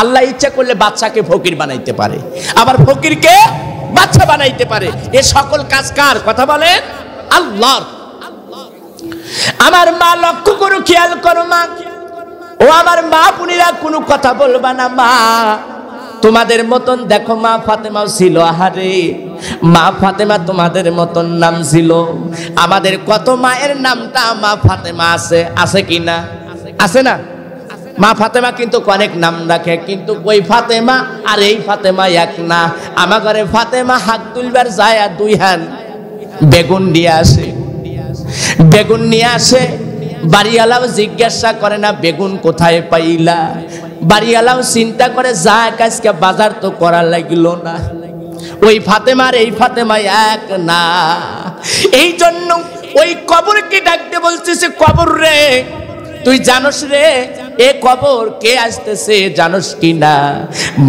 আল্লাহ ইচ্ছা করলে বাচ্চাকে ফকির বানাইতে পারে আবার ফকিরকে বাচ্চা বানাইতে পারে এ সকল কাজ কার কথা বলেন আল্লাহর আমার মা লক্ষ্য করো খেয়াল করো মা ও আমার মা পুনিরা কোনো কথা বলবা না মা তোমাদের মতন দেখো মা ফাতেমাও ছিল আহারে মা ফাতেমা তোমাদের মতন নাম ছিল আমাদের কত মায়ের নামটা মা ফাতেমা আছে আছে কি না আছে না মা ফাতেমা কিন্তু অনেক নাম রাখে কিন্তু ওই ফাতেমা আর এই ফাতেমা এক না আমার ঘরে ফাতেমা হাত তুলবার যায় আর দুই হান বেগুন দিয়ে আসে বেগুন নিয়ে আসে বাড়িওয়ালাও জিজ্ঞাসা করে না বেগুন কোথায় পাইলা বাড়িওয়ালাও চিন্তা করে যা কাজকে বাজার তো করা লাগলো না ওই ফাতেমার এই ফাতেমা এক না এই জন্য ওই কবরকে ডাকতে বলছে কবর রে তুই জানস রে এ কবর কে আসতেছে জানোস কি না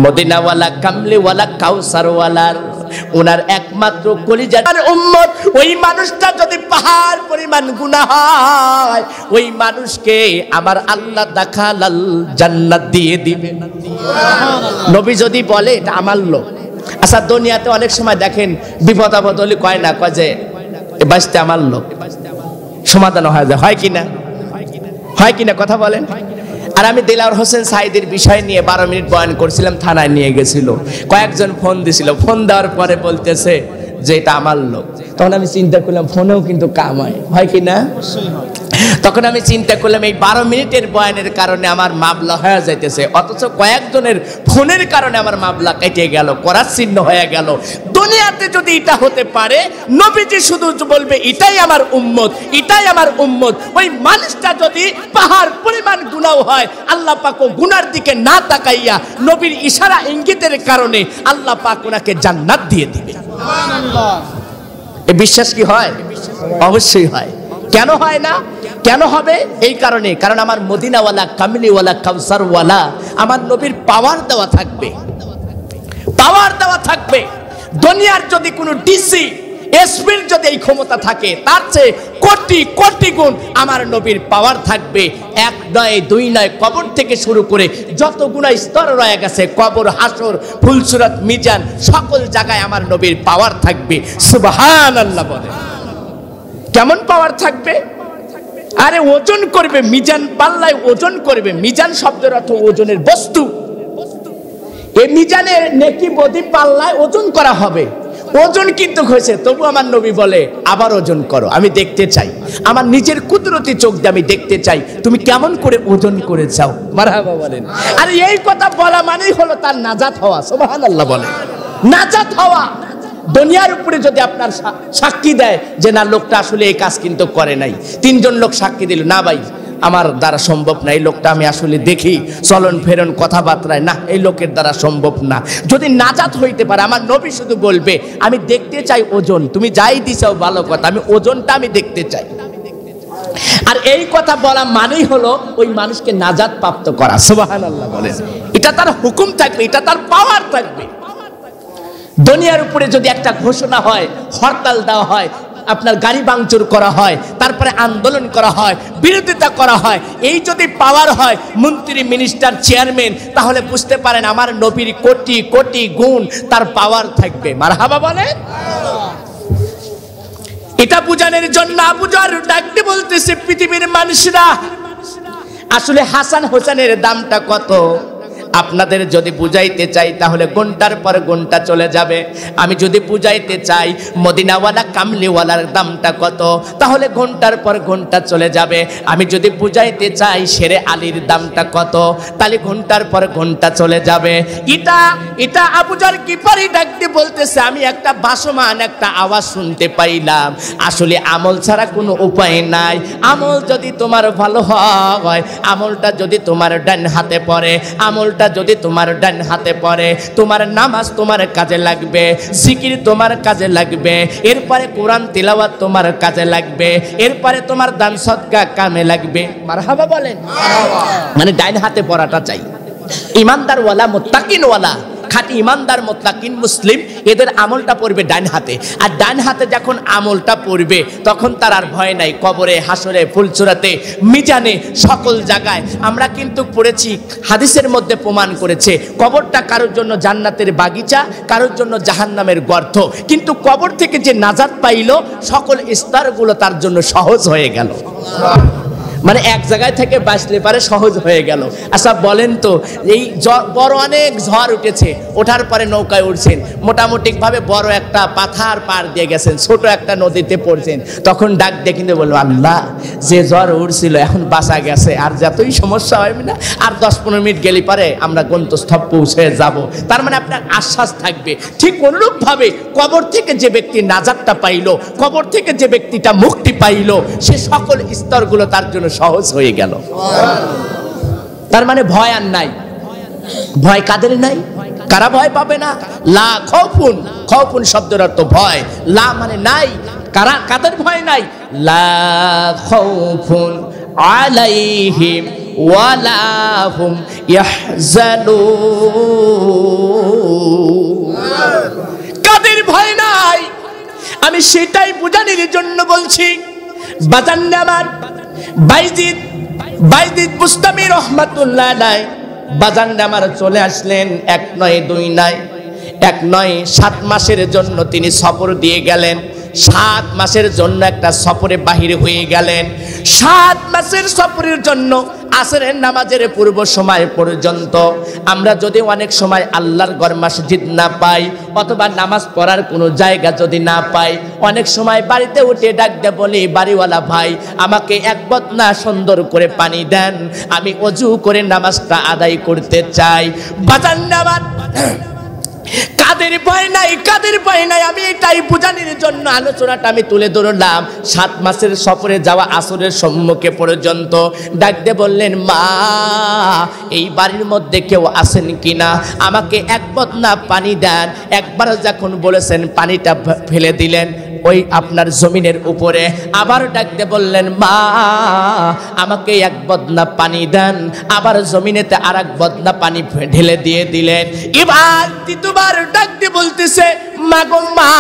মদিনাওয়ালা কামলিওয়ালা কাউসারওয়ালার ওনার একমাত্র কলিজার উম্মত ওই মানুষটা যদি পাহাড় পরিমাণ গুণা হয় ওই মানুষকে আমার আল্লাহ দাখালাল জান্নাত দিয়ে দিবে নবী যদি বলে এটা আমার লোক আচ্ছা দুনিয়াতে অনেক সময় দেখেন বিপদ আপদলি কয় না কয় যে বাঁচতে আমার লোক সমাধান হয় হয় কিনা হয় কিনা কথা বলেন আর আমি দেলাউর হোসেন সাইদের বিষয় নিয়ে বারো মিনিট বয়ান করছিলাম থানায় নিয়ে গেছিল কয়েকজন ফোন দিছিল ফোন দেওয়ার পরে বলতেছে যে এটা আমার লোক তখন আমি চিন্তা করলাম ফোনেও কিন্তু কামায় হয় কি না তখন আমি চিন্তা করলাম এই বারো মিনিটের বয়ানের কারণে আমার মামলা হয়ে যাইতেছে অথচ কয়েকজনের ফোনের কারণে আমার মামলা কেটে গেল করার চিহ্ন হয়ে গেল দুনিয়াতে যদি এটা হতে পারে নবীজি শুধু বলবে এটাই আমার উম্মত এটাই আমার উম্মত ওই মানুষটা যদি পাহাড় পরিমাণ গুণাও হয় আল্লাহ পাকো গুনার দিকে না তাকাইয়া নবীর ইশারা ইঙ্গিতের কারণে আল্লাহ পাক ওনাকে জান্নাত দিয়ে দিবে এ বিশ্বাস কি হয় অবশ্যই হয় কেন হয় না কেন হবে এই কারণে কারণ আমার মদিনাওয়ালা কামিলিওয়ালা কাউসারওয়ালা আমার নবীর পাওয়ার দেওয়া থাকবে পাওয়ার দেওয়া থাকবে দুনিয়ার যদি কোনো ডিসি এসপির যদি এই ক্ষমতা থাকে তার চেয়ে কোটি কোটি গুণ আমার নবীর পাওয়ার থাকবে এক নয় দুই নয় কবর থেকে শুরু করে যত গুণা স্তর রয়ে গেছে কবর হাসর ফুলসুরত মিজান সকল জায়গায় আমার নবীর পাওয়ার থাকবে সুবাহান আল্লাহ বলে কেমন পাওয়ার থাকবে আরে ওজন করবে মিজান পাল্লায় ওজন করবে মিজান শব্দের অর্থ ওজনের বস্তু এ মিজানের নেকি বদি পাল্লায় ওজন করা হবে ওজন কিন্তু হয়েছে তবু আমার নবী বলে আবার ওজন করো আমি দেখতে চাই আমার নিজের কুদরতি চোখ দিয়ে আমি দেখতে চাই তুমি কেমন করে ওজন করে চাও মারাহাবা বলেন আর এই কথা বলা মানেই হলো তার নাজাত হওয়া সোবাহান আল্লাহ বলে নাজাত হওয়া দুনিয়ার উপরে যদি আপনার সাক্ষী দেয় যে না লোকটা আসলে এই কাজ কিন্তু করে নাই তিনজন লোক সাক্ষী দিল না ভাই আমার দ্বারা সম্ভব না এই লোকটা আমি আসলে দেখি চলন ফেরন কথাবার্তায় না এই লোকের দ্বারা সম্ভব না যদি নাজাত হইতে পারে আমার নবী শুধু বলবে আমি দেখতে চাই ওজন তুমি যাই দিছাও ভালো কথা আমি ওজনটা আমি দেখতে চাই আর এই কথা বলা মানেই হলো ওই মানুষকে নাজাত প্রাপ্ত করা সুবাহান বলেন এটা তার হুকুম থাকবে এটা তার পাওয়ার থাকবে দুনিয়ার উপরে যদি একটা ঘোষণা হয় হরতাল দেওয়া হয় আপনার গাড়ি ভাঙচুর করা হয় তারপরে আন্দোলন করা হয় বিরোধিতা করা হয় এই যদি পাওয়ার হয় মন্ত্রী মিনিস্টার চেয়ারম্যান তাহলে বুঝতে পারেন আমার নবীর কোটি কোটি গুণ তার পাওয়ার থাকবে মারহাবা বলে এটা বুঝানোর জন্য আবুজার ডাকতে বলতেছে পৃথিবীর মানুষরা আসলে হাসান হোসেনের দামটা কত আপনাদের যদি বুঝাইতে চাই তাহলে ঘন্টার পর ঘন্টা চলে যাবে আমি যদি বুঝাইতে চাই মদিনাওয়ালা কামলিওয়ালার দামটা কত তাহলে ঘন্টার পর ঘন্টা চলে যাবে আমি যদি বুঝাইতে চাই সেরে আলীর দামটা কত তাহলে ঘন্টার পর ঘন্টা চলে যাবে ইটা ইটা আবুজার কিপারি ডাকতে বলতেছে আমি একটা বাসমান একটা আওয়াজ শুনতে পাইলাম আসলে আমল ছাড়া কোনো উপায় নাই আমল যদি তোমার ভালো হয় আমলটা যদি তোমার ডান হাতে পড়ে আমলটা জান্নাতটা যদি তোমার ডান হাতে পড়ে তোমার নামাজ তোমার কাজে লাগবে জিকির তোমার কাজে লাগবে এরপরে কোরআন তিলাওয়াত তোমার কাজে লাগবে এরপরে তোমার দান সদকা কামে লাগবে মারহাবা বলেন মানে ডাইন হাতে পড়াটা চাই ইমানদার মুত্তাকিন ওয়ালা খাঁটি ইমানদার মোতলাকিন মুসলিম এদের আমলটা পড়বে ডান হাতে আর ডান হাতে যখন আমলটা পড়বে তখন তার আর ভয় নাই কবরে হাসরে ফুলচুরাতে মিজানে সকল জায়গায় আমরা কিন্তু পড়েছি হাদিসের মধ্যে প্রমাণ করেছে কবরটা কারোর জন্য জান্নাতের বাগিচা কারোর জন্য জাহান্নামের গর্থ কিন্তু কবর থেকে যে নাজাত পাইল সকল স্তরগুলো তার জন্য সহজ হয়ে গেল মানে এক জায়গায় থেকে বাঁচলে পারে সহজ হয়ে গেল আচ্ছা বলেন তো এই বড় অনেক ঝড় উঠেছে ওঠার পরে নৌকায় উঠছেন মোটামুটিভাবে বড় একটা পাথার পার দিয়ে গেছেন ছোট একটা নদীতে পড়ছেন তখন ডাক দিয়ে বললো আল্লাহ যে জ্বর উঠছিল এখন বাঁচা গেছে আর যতই সমস্যা হয় না আর দশ পনেরো মিনিট গেলে পারে আমরা গন্তস্থপ পৌঁছে যাব তার মানে আপনার আশ্বাস থাকবে ঠিক অনুরূপভাবে কবর থেকে যে ব্যক্তি নাজারটা পাইল কবর থেকে যে ব্যক্তিটা মুক্তি পাইল সে সকল স্তরগুলো তার জন্য সহজ হয়ে গেল তার মানে ভয় আর নাই ভয় কাদের নাই কারা ভয় পাবে না লা খৌফুন খৌফুন শব্দের অর্থ ভয় লা মানে নাই কারা কাদের ভয় নাই লা খৌফুন আলাইহিম ওয়ালাহুম ইয়াহজানুন কাদের ভয় নাই আমি সেটাই বোঝানোর জন্য বলছি বাজান আমার বাইজিদ বাইজিদ বুস্তামি রহমাতুল্লাহ নাই বাজান আমার চলে আসলেন এক নয় দুই নয় এক নয় সাত মাসের জন্য তিনি সফর দিয়ে গেলেন সাত মাসের জন্য একটা সফরে বাহিরে হয়ে গেলেন সাত মাসের সফরের জন্য আসরের নামাজের পূর্ব সময় পর্যন্ত আমরা যদি অনেক সময় আল্লাহর গড় মসজিদ না পাই অথবা নামাজ পড়ার কোনো জায়গা যদি না পাই অনেক সময় বাড়িতে উঠে ডাক ডাকতে বলি বাড়িওয়ালা ভাই আমাকে এক বদনা সুন্দর করে পানি দেন আমি অজু করে নামাজটা আদায় করতে চাই বাজার নামাজ কাদের ভয় নাই কাদের ভয় নাই আমি এটাই বোঝানোর জন্য আলোচনাটা আমি তুলে ধরলাম সাত মাসের সফরে যাওয়া আসরের সম্মুখে পর্যন্ত ডাকতে বললেন মা এই বাড়ির মধ্যে কেউ আসেন কিনা আমাকে এক বদনা পানি দেন একবার যখন বলেছেন পানিটা ফেলে দিলেন ওই আপনার জমিনের উপরে আবার ডাকতে বললেন মা আমাকে এক বদনা পানি দেন আবার জমিনেতে আর এক বদনা পানি ঢেলে দিয়ে দিলেন এবার দ্বিতীয়বার ডাক বলতেছে মা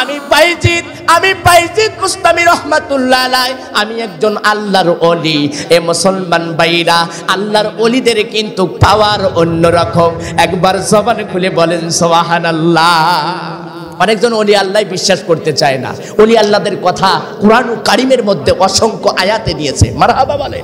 আমি পাইজি আমি পাইজি কুস্তামি রহমাতুল্লাহ আমি একজন আল্লাহর অলি এ মুসলমান বাইরা আল্লাহর অলিদের কিন্তু পাওয়ার অন্যরকম একবার জবান খুলে বলেন সোহান আল্লাহ অনেকজন অলি আল্লাহ বিশ্বাস করতে চায় না অলি আল্লাহদের কথা কোরআন কারিমের মধ্যে অসংখ্য আয়াতে নিয়েছে মারহাবা বলে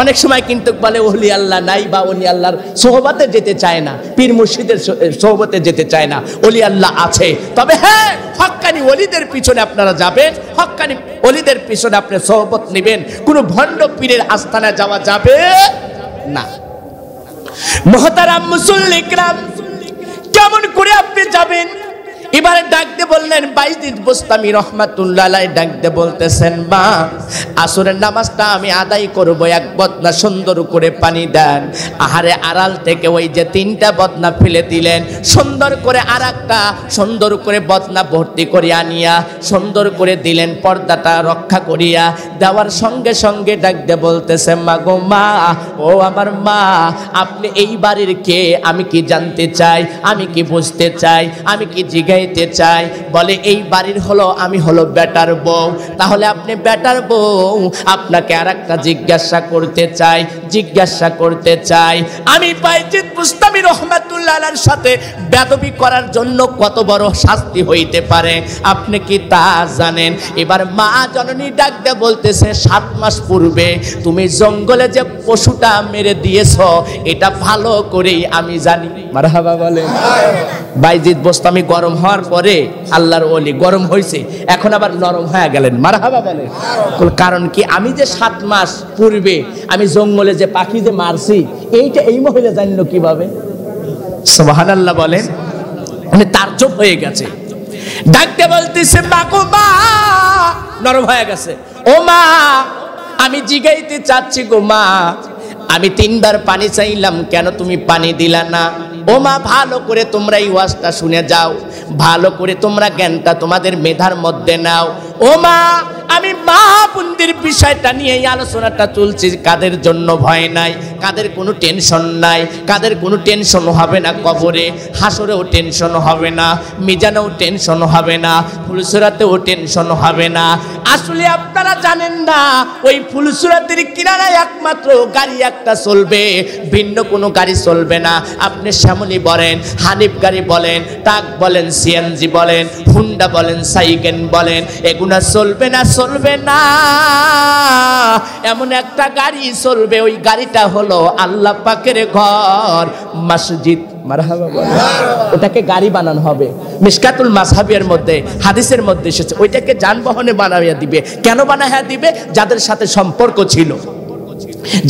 অনেক সময় কিন্তু বলে অলি আল্লাহ নাই বা অলি আল্লাহর সোহবাতে যেতে চায় না পীর মুর্শিদের সোহবতে যেতে চায় না অলি আল্লাহ আছে তবে হ্যাঁ হকানি অলিদের পিছনে আপনারা যাবেন হকানি অলিদের পিছনে আপনি সোহবত নেবেন কোনো ভণ্ড পীরের আস্থানা যাওয়া যাবে না মহতারাম মুসল্লিকরাম কেমন করে আপনি যাবেন এবারে ডাকতে বললেন বাইজিদ বোস্তামি রহমাতুল্লাহ ডাকতে বলতেছেন মা আসরের নামাজটা আমি আদায় করবো এক বদনা সুন্দর করে পানি দেন আহারে আড়াল থেকে ওই যে তিনটা বদনা ফেলে দিলেন সুন্দর করে আর একটা সুন্দর করে বদনা ভর্তি করে আনিয়া সুন্দর করে দিলেন পর্দাটা রক্ষা করিয়া দেওয়ার সঙ্গে সঙ্গে ডাকতে বলতেছে মা গো মা ও আমার মা আপনি এই বাড়ির কে আমি কি জানতে চাই আমি কি বুঝতে চাই আমি কি জিজ্ঞাসা বুঝাইতে চাই বলে এই বাড়ির হলো আমি হলো বেটার বউ তাহলে আপনি বেটার বউ আপনাকে আর একটা জিজ্ঞাসা করতে চাই জিজ্ঞাসা করতে চাই আমি বাইজিৎ মুস্তামি রহমাতুল্লাহ সাথে বেদবি করার জন্য কত বড় শাস্তি হইতে পারে আপনি কি তা জানেন এবার মা জননী ডাক ডাকতে বলতেছে সাত মাস পূর্বে তুমি জঙ্গলে যে পশুটা মেরে দিয়েছ এটা ভালো করেই আমি জানি মারহাবা বলে বাইজিৎ বস্তামি গরম হয় হওয়ার পরে আল্লাহর অলি গরম হয়েছে এখন আবার নরম হয়ে গেলেন মারহাবা বলেন কারণ কি আমি যে সাত মাস পূর্বে আমি জঙ্গলে যে পাখি যে মারছি এইটা এই মহিলা জানলো কিভাবে সোহান আল্লাহ বলেন মানে তার চোখ হয়ে গেছে ডাকতে বলতেছে মাকো মা নরম হয়ে গেছে ও মা আমি জিগাইতে চাচ্ছি গো মা আমি তিনবার পানি চাইলাম কেন তুমি পানি দিলা না ওমা ভালো করে তোমরা এই ওয়াজটা শুনে যাও ভালো করে তোমরা জ্ঞানটা তোমাদের মেধার মধ্যে নাও ও মা আমি মাহবুন্দির বিষয়টা নিয়ে এই আলোচনাটা চলছে কাদের জন্য ভয় নাই কাদের কোনো টেনশন নাই কাদের কোনো টেনশন হবে না কবরে হাসরেও টেনশন হবে না মিজানেও টেনশন হবে না ফুলসুরাতেও টেনশন হবে না আসলে আপনারা জানেন না ওই ফুলসুরাতের কিনারায় একমাত্র গাড়ি একটা চলবে ভিন্ন কোনো গাড়ি চলবে না আপনি শ্যামলি বলেন হানিফ গাড়ি বলেন টাক বলেন সিএনজি বলেন হুন্ডা বলেন সাইকেন বলেন এগুলো না চলবে না চলবে না এমন একটা গাড়ি চলবে ওই গাড়িটা হলো আল্লাহ পাকের ঘর মসজিদ ওটাকে গাড়ি বানানো হবে মিসকাতুল মাসহাবিয়ার মধ্যে হাদিসের মধ্যে এসেছে ওইটাকে যানবাহনে বানাইয়া দিবে কেন বানাইয়া দিবে যাদের সাথে সম্পর্ক ছিল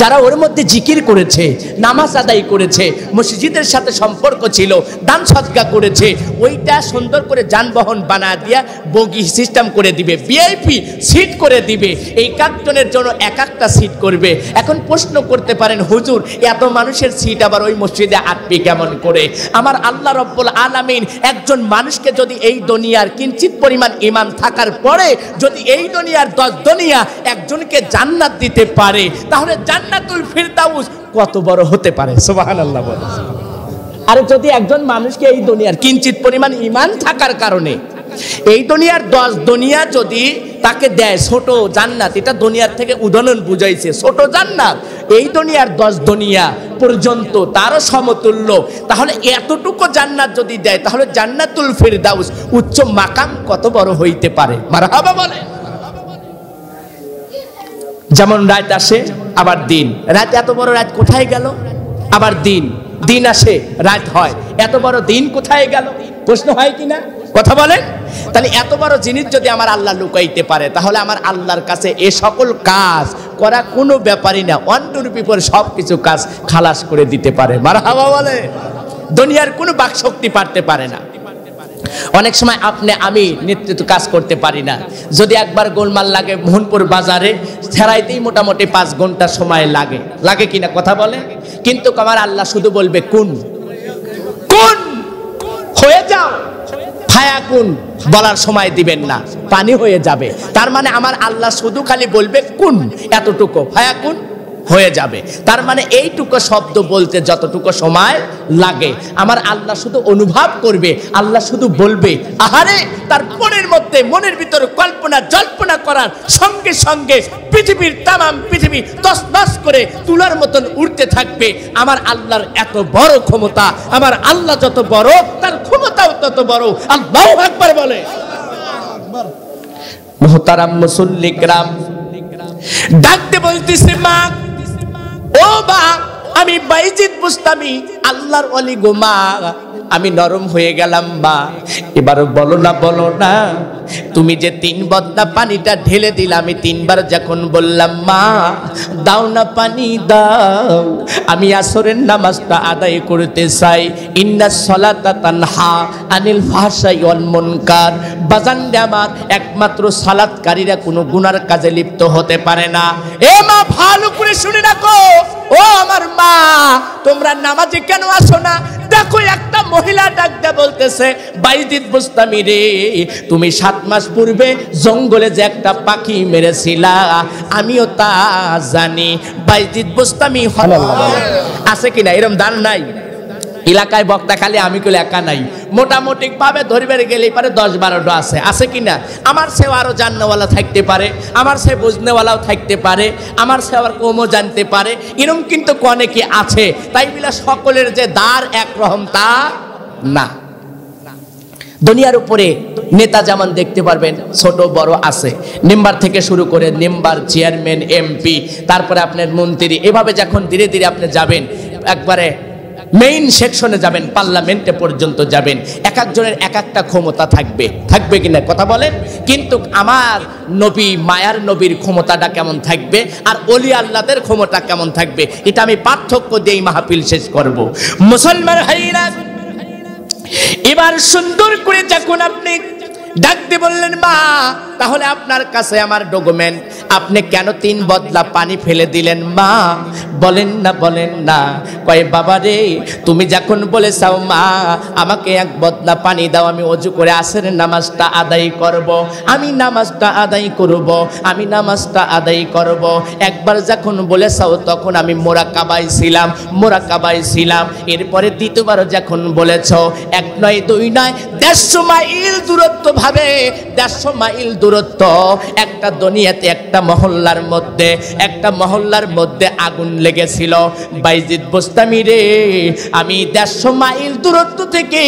যারা ওর মধ্যে জিকির করেছে নামাজ আদায় করেছে মসজিদের সাথে সম্পর্ক ছিল দান সৎকা করেছে ওইটা সুন্দর করে যানবাহন বানা দিয়া বগি সিস্টেম করে দিবে ভিআইপি সিট করে দিবে এই কাকজনের জন্য এক একটা সিট করবে এখন প্রশ্ন করতে পারেন হুজুর এত মানুষের সিট আবার ওই মসজিদে আটবে কেমন করে আমার আল্লাহ রব্বুল আলামিন একজন মানুষকে যদি এই দুনিয়ার কিঞ্চিত পরিমাণ ইমান থাকার পরে যদি এই দুনিয়ার দশ দুনিয়া একজনকে জান্নাত দিতে পারে তাহলে জান্নাতুল ফিরদাউস কত বড় হতে পারে সুবহানাল্লাহ বলে আর যদি একজন মানুষকে এই দুনিয়ার কিঞ্চিত পরিমাণ ইমান থাকার কারণে এই দুনিয়ার দশ দুনিয়া যদি তাকে দেয় ছোট জান্নাত এটা দুনিয়ার থেকে উদাহরণ বুঝাইছে ছোট জান্নাত এই দুনিয়ার দশ দুনিয়া পর্যন্ত তারও সমতুল্য তাহলে এতটুকু জান্নাত যদি দেয় তাহলে জান্নাতুল ফিরদাউস উচ্চ মাকাম কত বড় হইতে পারে মারহাবা বলে যেমন রাইত আসে আবার দিন রাত এত বড় রাত কোথায় গেল আবার দিন দিন আসে রাত হয় এত বড় দিন কোথায় গেল প্রশ্ন হয় কি না কথা বলেন তাহলে এত বড় জিনিস যদি আমার আল্লাহ লুকাইতে পারে তাহলে আমার আল্লাহর কাছে এ সকল কাজ করা কোনো ব্যাপারই না অন্টুর বিপরে সব কিছু কাজ খালাস করে দিতে পারে মারা হাবা বলে দুনিয়ার কোনো বাকশক্তি পারতে পারে না অনেক সময় আপনি আমি নেতৃত্ব কাজ করতে পারি না যদি একবার গোলমাল লাগে মোহনপুর বাজারে ছেড়াইতেই মোটামুটি পাঁচ ঘন্টা সময় লাগে লাগে কিনা কথা বলে কিন্তু আমার আল্লাহ শুধু বলবে কোন কোন হয়ে যাও কোন বলার সময় দিবেন না পানি হয়ে যাবে তার মানে আমার আল্লাহ শুধু খালি বলবে কোন এতটুকু ফায়াকুন হয়ে যাবে তার মানে এইটুকু শব্দ বলতে যতটুকু সময় লাগে আমার আল্লাহ শুধু অনুভব করবে আল্লাহ শুধু বলবে আহারে তার মনের মধ্যে মনের ভিতরে কল্পনা জল্পনা করার সঙ্গে সঙ্গে পৃথিবীর তামাম পৃথিবী তস দশ করে তুলার মতন উঠতে থাকবে আমার আল্লাহর এত বড় ক্ষমতা আমার আল্লাহ যত বড় তার ক্ষমতাও তত বড় আল্লাহ একবার বলে মোহতারাম রাম ডাকতে বলতেছে মা ও বা আমি বাইজিত বুঝতামি আল্লাহর অলি গোমা আমি নরম হয়ে গেলাম মা এবার বলো না বলো না তুমি যে তিন বদনা পানিটা ঢেলে দিলে আমি তিনবার যখন বললাম মা দাও না পানি দাও আমি আসরের নামাজটা আদায় করতে চাই ইন্না সলাতা তানহা আনিল ভাষাই অনমনকার বাজান আমার একমাত্র সালাতকারীরা কোনো গুনার কাজে লিপ্ত হতে পারে না এ মা ভালো করে শুনে রাখো ও আমার মা তোমরা নামাজে কেন আসো না দেখো একটা মহিলা দে বলতেছে বাইজিৎ বুস্তামি রে তুমি সাত মাস পূর্বে জঙ্গলে যে একটা পাখি মেরেছিলা আমিও তা জানি বাইজিৎ বুস্তামি আছে কিনা এরম দান নাই এলাকায় বক্তা খালি আমি কেউ একা নাই মোটামুটি ভাবে ধরবেন গেলেই পারে দশ বারোটা আছে আছে কি না আমার সেও আরও জাননেওয়ালা থাকতে পারে আমার সে বুঝনেওয়ালাও থাকতে পারে আমার সে আবার কমও জানতে পারে এরম কিন্তু অনেকে আছে তাই বলে সকলের যে দ্বার একরকম তা না দুনিয়ার উপরে নেতা যেমন দেখতে পারবেন ছোট বড় আছে মেম্বার থেকে শুরু করে মেম্বার চেয়ারম্যান এমপি তারপরে আপনার মন্ত্রী এভাবে যখন ধীরে ধীরে আপনি যাবেন একবারে মেইন সেকশনে যাবেন পার্লামেন্টে পর্যন্ত যাবেন এক একজনের এক একটা ক্ষমতা থাকবে থাকবে কিনা কথা বলেন কিন্তু আমার নবী মায়ার নবীর ক্ষমতাটা কেমন থাকবে আর অলি আল্লাদের ক্ষমতা কেমন থাকবে এটা আমি পার্থক্য দিয়েই মাহফিল শেষ করব মুসলমান হাইরা এবার সুন্দর করে যখন আপনি ডাকতে বললেন মা তাহলে আপনার কাছে আমার ডকুমেন্ট আপনি কেন তিন বদলা পানি ফেলে দিলেন মা বলেন না বলেন না কয়ে বাবা রে তুমি যখন বলে চাও মা আমাকে এক বদলা পানি দাও আমি অজু করে আসের নামাজটা আদায় করব। আমি নামাজটা আদায় করব। আমি নামাজটা আদায় করব। একবার যখন বলে চাও তখন আমি মোরা কাবাই ছিলাম মোরা কাবাই ছিলাম এরপরে দ্বিতীয়বার যখন বলেছ এক নয় দুই নয় দেড়শো মাইল দূরত্ব ভাবে দেড়শো মাইল দূরত্ব একটা দুনিয়াতে একটা মহল্লার মধ্যে একটা মহল্লার মধ্যে আগুন লেগেছিল বাইজিদ বোস্তামি রে আমি দেড়শো মাইল দূরত্ব থেকে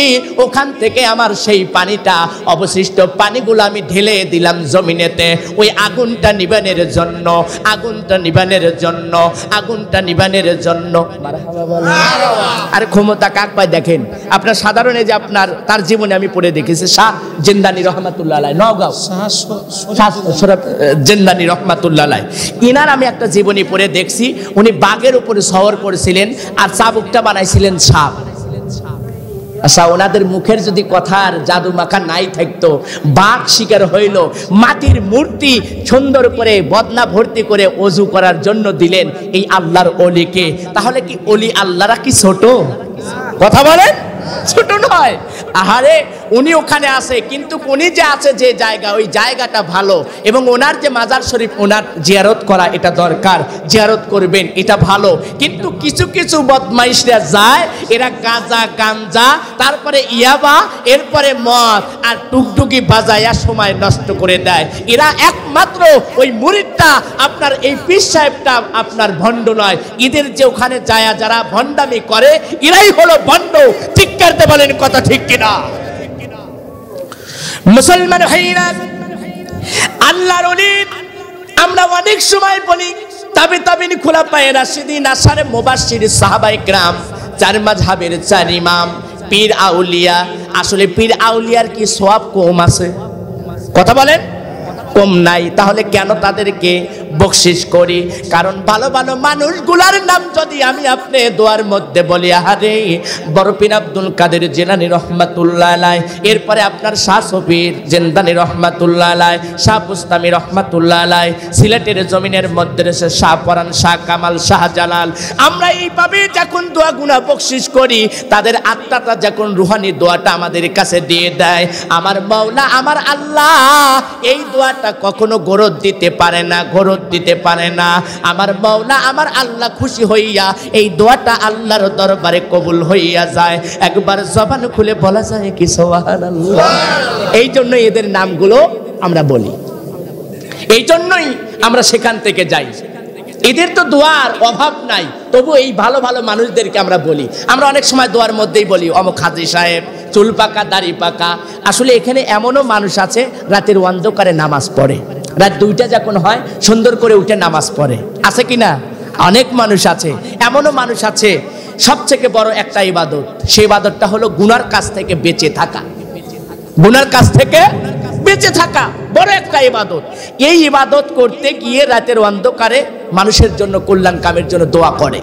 ওখান থেকে আমার সেই পানিটা অবশিষ্ট পানিগুলো আমি ঢেলে দিলাম জমিনেতে ওই আগুনটা নিবানের জন্য আগুনটা নিবানের জন্য আগুনটা নিবানের জন্য আর ক্ষমতা কাক পায় দেখেন আপনার সাধারণে যে আপনার তার জীবনে আমি পড়ে দেখেছি সা জিন্দানি জেন্দানি নগাঁও জেন্দানি ইনার আমি একটা জীবনী পড়ে দেখছি উনি বাঘের উপরে শহর করেছিলেন আর চাবুকটা বানাইছিলেন সাপ আচ্ছা ওনাদের মুখের যদি কথার জাদু মাখা নাই থাকতো বাঘ শিকার হইল মাটির মূর্তি সুন্দর করে বদনা ভর্তি করে অজু করার জন্য দিলেন এই আল্লাহর অলিকে তাহলে কি অলি আল্লাহরা কি ছোট কথা বলেন ছোট নয় আহারে উনি ওখানে আছে কিন্তু উনি যে আছে যে জায়গা ওই জায়গাটা ভালো এবং ওনার যে মাজার শরীফ ওনার জিয়ারত করা এটা দরকার জিয়ারত করবেন এটা ভালো কিন্তু কিছু কিছু বদমাইশরা যায় এরা গাঁজা গাঞ্জা তারপরে ইয়াবা এরপরে মদ আর টুকটুকি বাজায়া সময় নষ্ট করে দেয় এরা একমাত্র ওই মুরিদটা আপনার এই পীর সাহেবটা আপনার ভণ্ড নয় ঈদের যে ওখানে যায় যারা ভণ্ডামি করে এরাই হলো ভণ্ড চিৎকারতে বলেন কথা ঠিক কিনা মুসলমান হইরা আল্লাহর অলিদ আমরা অনেক সময় বলি তবে তাবিন খোলা পায় রাশিদিন আসার মোবাসির সাহাবাই গ্রাম চার মাঝাবের চার ইমাম পীর আউলিয়া আসলে পীর আউলিয়ার কি সব কম আছে কথা বলেন কম নাই তাহলে কেন তাদেরকে বকশিস করি কারণ ভালো ভালো মানুষগুলার নাম যদি আমি আপনি দোয়ার মধ্যে বলি আহারে বরফিন আব্দুল কাদের জেনানি রহমাতুল্লাহ আলাই এরপরে আপনার শাহ সফির জেন্দানি রহমাতুল্লাহ আলাই শাহ পুস্তামি রহমাতুল্লাহ আলাই সিলেটের জমিনের মধ্যে রয়েছে শাহ পরান শাহ কামাল শাহ জালাল আমরা এইভাবে যখন দোয়া গুণা বকশিস করি তাদের আত্মাটা যখন রুহানি দোয়াটা আমাদের কাছে দিয়ে দেয় আমার মাওলা আমার আল্লাহ এই দোয়াটা বান্দা কখনো গরদ দিতে পারে না গরদ দিতে পারে না আমার মৌলা আমার আল্লাহ খুশি হইয়া এই দোয়াটা আল্লাহর দরবারে কবুল হইয়া যায় একবার জবান খুলে বলা যায় কি এই জন্য এদের নামগুলো আমরা বলি এই জন্যই আমরা সেখান থেকে যাই এদের তো দোয়ার অভাব নাই তবু এই ভালো ভালো মানুষদেরকে আমরা বলি আমরা অনেক সময় দোয়ার মধ্যেই বলি অমুক হাজি সাহেব চুল পাকা দাড়ি পাকা আসলে এখানে এমনও মানুষ আছে রাতের অন্ধকারে নামাজ পড়ে রাত দুইটা যখন হয় সুন্দর করে উঠে নামাজ পড়ে আছে কি না অনেক মানুষ আছে এমনও মানুষ আছে সবথেকে বড় একটা ইবাদত সেই ইবাদতটা হলো গুনার কাছ থেকে বেঁচে থাকা গুনার কাছ থেকে বেঁচে থাকা বড় একটা ইবাদত এই ইবাদত করতে গিয়ে রাতের অন্ধকারে মানুষের জন্য কল্যাণ কামের জন্য দোয়া করে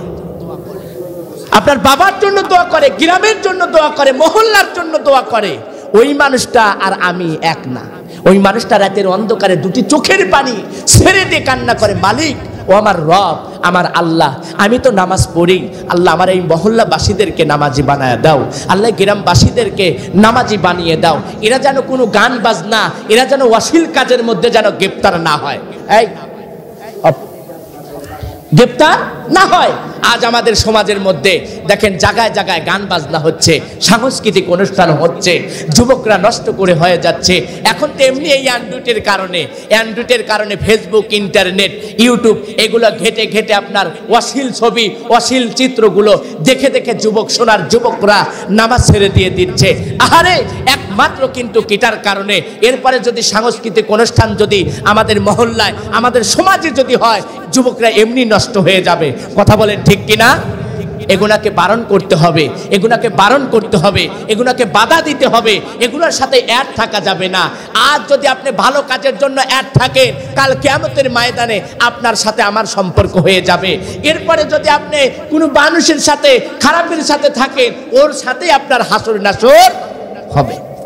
আপনার বাবার জন্য দোয়া করে গ্রামের জন্য দোয়া করে মহল্লার জন্য দোয়া করে ওই মানুষটা আর আমি এক না ওই মানুষটা রাতের অন্ধকারে দুটি চোখের পানি ছেড়ে দিয়ে কান্না করে মালিক ও আমার রব আমার আল্লাহ আমি তো নামাজ পড়ি আল্লাহ আমার এই মহল্লাবাসীদেরকে নামাজি বানায় দাও আল্লাহ গ্রামবাসীদেরকে নামাজি বানিয়ে দাও এরা যেন কোনো গান বাজনা এরা যেন ওয়াসিল কাজের মধ্যে যেন গ্রেপ্তার না হয় এই গ্রেপ্তার না হয় আজ আমাদের সমাজের মধ্যে দেখেন জায়গায় জায়গায় গান বাজনা হচ্ছে সাংস্কৃতিক অনুষ্ঠান হচ্ছে যুবকরা নষ্ট করে হয়ে যাচ্ছে এখন তো এমনি এই অ্যান্ড্রয়েডের কারণে অ্যান্ড্রয়েডের কারণে ফেসবুক ইন্টারনেট ইউটিউব এগুলো ঘেটে ঘেটে আপনার অশ্লীল ছবি অশ্লীল চিত্রগুলো দেখে দেখে যুবক সোনার যুবকরা নামাজ ছেড়ে দিয়ে দিচ্ছে আহারে এক মাত্র কিন্তু কিটার কারণে এরপরে যদি সাংস্কৃতিক অনুষ্ঠান যদি আমাদের মহল্লায় আমাদের সমাজে যদি হয় যুবকরা এমনি নষ্ট হয়ে যাবে কথা বলেন ঠিক কিনা এগুলাকে বারণ করতে হবে এগুলাকে বারণ করতে হবে এগুলাকে বাধা দিতে হবে এগুলোর সাথে অ্যাড থাকা যাবে না আজ যদি আপনি ভালো কাজের জন্য অ্যাড থাকেন কাল কেমতের ময়দানে আপনার সাথে আমার সম্পর্ক হয়ে যাবে এরপরে যদি আপনি কোনো মানুষের সাথে খারাপের সাথে থাকেন ওর সাথে আপনার হাসর নাসর হবে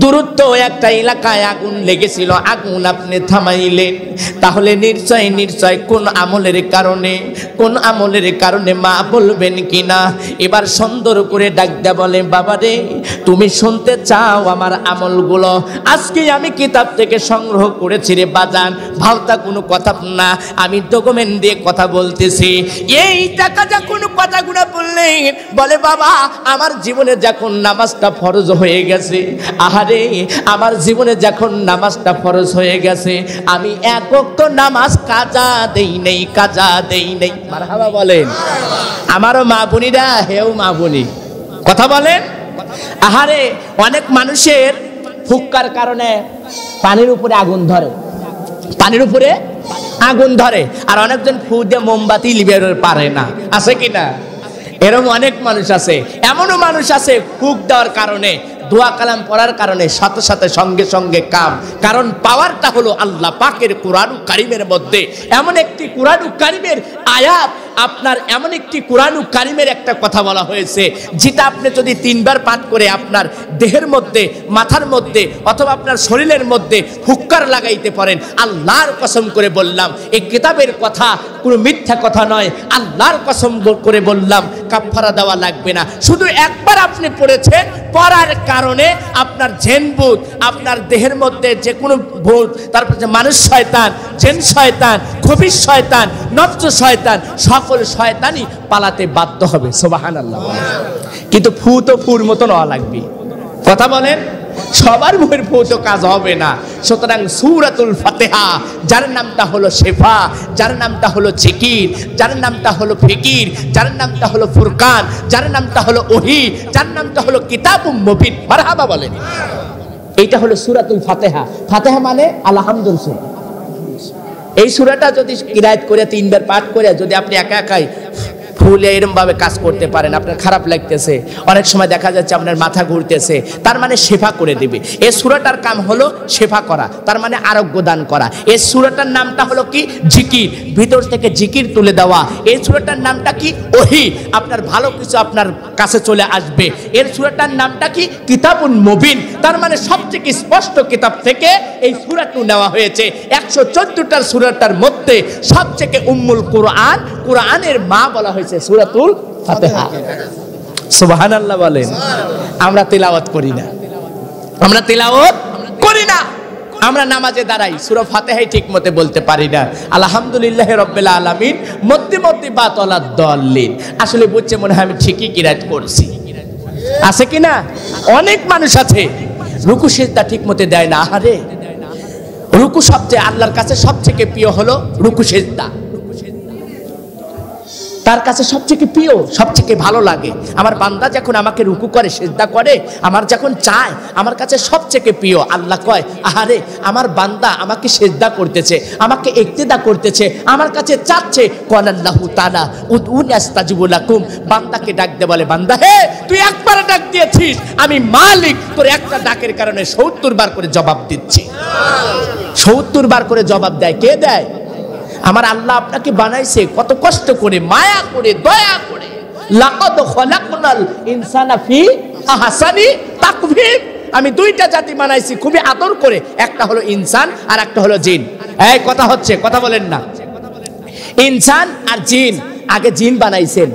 দূরত্ব একটা এলাকায় আগুন লেগেছিল আগুন আপনি থামাইলেন তাহলে নিশ্চয় নিশ্চয় কোন আমলের কারণে কোন আমলের কারণে মা বলবেন কি না এবার সুন্দর করে ডাকতে বলে বাবা রে তুমি শুনতে চাও আমার আমলগুলো আজকে আমি কিতাব থেকে সংগ্রহ করেছি রে বাজান ভাবতা কোনো কথা না আমি ডকুমেন্ট দিয়ে কথা বলতেছি এই টাকা যা কোনো কথাগুলো বললেন বলে বাবা আমার জীবনে যখন নামাজটা ফরজ হয়ে গেছে আহারে আমার জীবনে যখন নামাজটা ফরজ হয়ে গেছে আমি একক তো নামাজ কাজা দেই নেই কাজা দেই নেই মারহাবা বলেন আমারও মা বুনিরা হেও মা বুনি কথা বলেন আহারে অনেক মানুষের ফুক্কার কারণে পানির উপরে আগুন ধরে পানির উপরে আগুন ধরে আর অনেকজন ফু দিয়ে মোমবাতি লিবের পারে না আছে কি না এরকম অনেক মানুষ আছে এমনও মানুষ আছে ফুক দেওয়ার কারণে দোয়া কালাম পড়ার কারণে সাথে সাথে সঙ্গে সঙ্গে কাম কারণ পাওয়ারটা হলো আল্লাহ পাকের কোরআন কারিমের মধ্যে এমন একটি কোরআনু কারিমের আয়াত আপনার এমন একটি কোরআন কারিমের একটা কথা বলা হয়েছে যেটা আপনি যদি তিনবার পাঠ করে আপনার দেহের মধ্যে মাথার মধ্যে অথবা আপনার শরীরের মধ্যে হুক্কার লাগাইতে পারেন আল্লাহর কসম করে বললাম এই কিতাবের কথা কোনো মিথ্যা কথা নয় আল্লাহর কসম করে বললাম কাফারা দেওয়া লাগবে না শুধু একবার আপনি পড়েছেন পড়ার কারণে আপনার জেন ভূত আপনার দেহের মধ্যে যে কোনো ভূত তারপর যে মানুষ শয়তান জেন শয়তান খবির শয়তান নব্য শয়তান সব সকল শয়তানি পালাতে বাধ্য হবে সোবাহান আল্লাহ কিন্তু ফু তো ফুর মতো নেওয়া লাগবে কথা বলেন সবার মুখের ভৌত কাজ হবে না সুতরাং সুরাতুল ফাতেহা যার নামটা হলো শেফা যার নামটা হলো জিকির যার নামটা হলো ফিকির যার নামটা হলো ফুরকান যার নামটা হলো ওহি যার নামটা হলো কিতাব মবিন ফারহাবা বলেন এইটা হলো সুরাতুল ফাতেহা ফাতেহা মানে আলহামদুল সুরা এই সুরাটা যদি কিরায়ত করে তিনবার পাঠ করে যদি আপনি একা একাই ভুলে এরমভাবে কাজ করতে পারেন আপনার খারাপ লাগতেছে অনেক সময় দেখা যাচ্ছে আপনার মাথা ঘুরতেছে তার মানে সেফা করে দিবে এ সুরাটার কাম হলো সেফা করা তার মানে আরোগ্য দান করা এ সুরাটার নামটা হলো কি জিকির ভিতর থেকে জিকির তুলে দেওয়া এই সুরাটার নামটা কি ওহি আপনার ভালো কিছু আপনার কাছে চলে আসবে এর সুরাটার নামটা কি কিতাবুন মুবিন তার মানে সবথেকে স্পষ্ট কিতাব থেকে এই সুরাটু নেওয়া হয়েছে একশো চোদ্দটার সুরাটার মধ্যে সবথেকে উম্মুল কোরআন কোরআনের মা বলা হয়েছে আছে সুরাতুল ফাতেহা সুবাহান আল্লাহ বলেন আমরা তেলাওয়াত করি না আমরা তেলাওয়াত করি না আমরা নামাজে দাঁড়াই সুরা ফাতেহাই ঠিক মতে বলতে পারি না আলহামদুলিল্লাহ রব্বেল আলমিন মধ্যে মধ্যে বা তলার দলিন আসলে বুঝছে মনে হয় আমি ঠিকই কিরাত করছি আছে কি না অনেক মানুষ আছে রুকু সেজদা ঠিক মতে দেয় না আহারে রুকু সবচেয়ে আল্লাহর কাছে সবথেকে প্রিয় হলো রুকু সেজদা তার কাছে সবথেকে প্রিয় সবথেকে ভালো লাগে আমার বান্দা যখন আমাকে রুকু করে সেদ্ধা করে আমার যখন চায় আমার কাছে সবথেকে প্রিয় আল্লাহ কয় আহারে আমার বান্দা আমাকে সেদ্ধা করতেছে আমাকে একতেদা করতেছে আমার কাছে চাচ্ছে কলাল্লাহু তালা উদ্উন আস্তাজিবুলাকুম বান্দাকে ডাক দে বলে বান্দা হে তুই একবার ডাক দিয়েছিস আমি মালিক তোর একটা ডাকের কারণে সত্তর বার করে জবাব দিচ্ছি সত্তর বার করে জবাব দেয় কে দেয় আমার আল্লাহ আপনাকে বানাইছে কত কষ্ট করে মায়া করে দয়া করে লাকদ খলাকনাল ইনসানা ফি আহসানি আমি দুইটা জাতি বানাইছি খুবই আদর করে একটা হলো ইনসান আর একটা হলো জিন এই কথা হচ্ছে কথা বলেন না ইনসান আর জিন আগে জিন বানাইছেন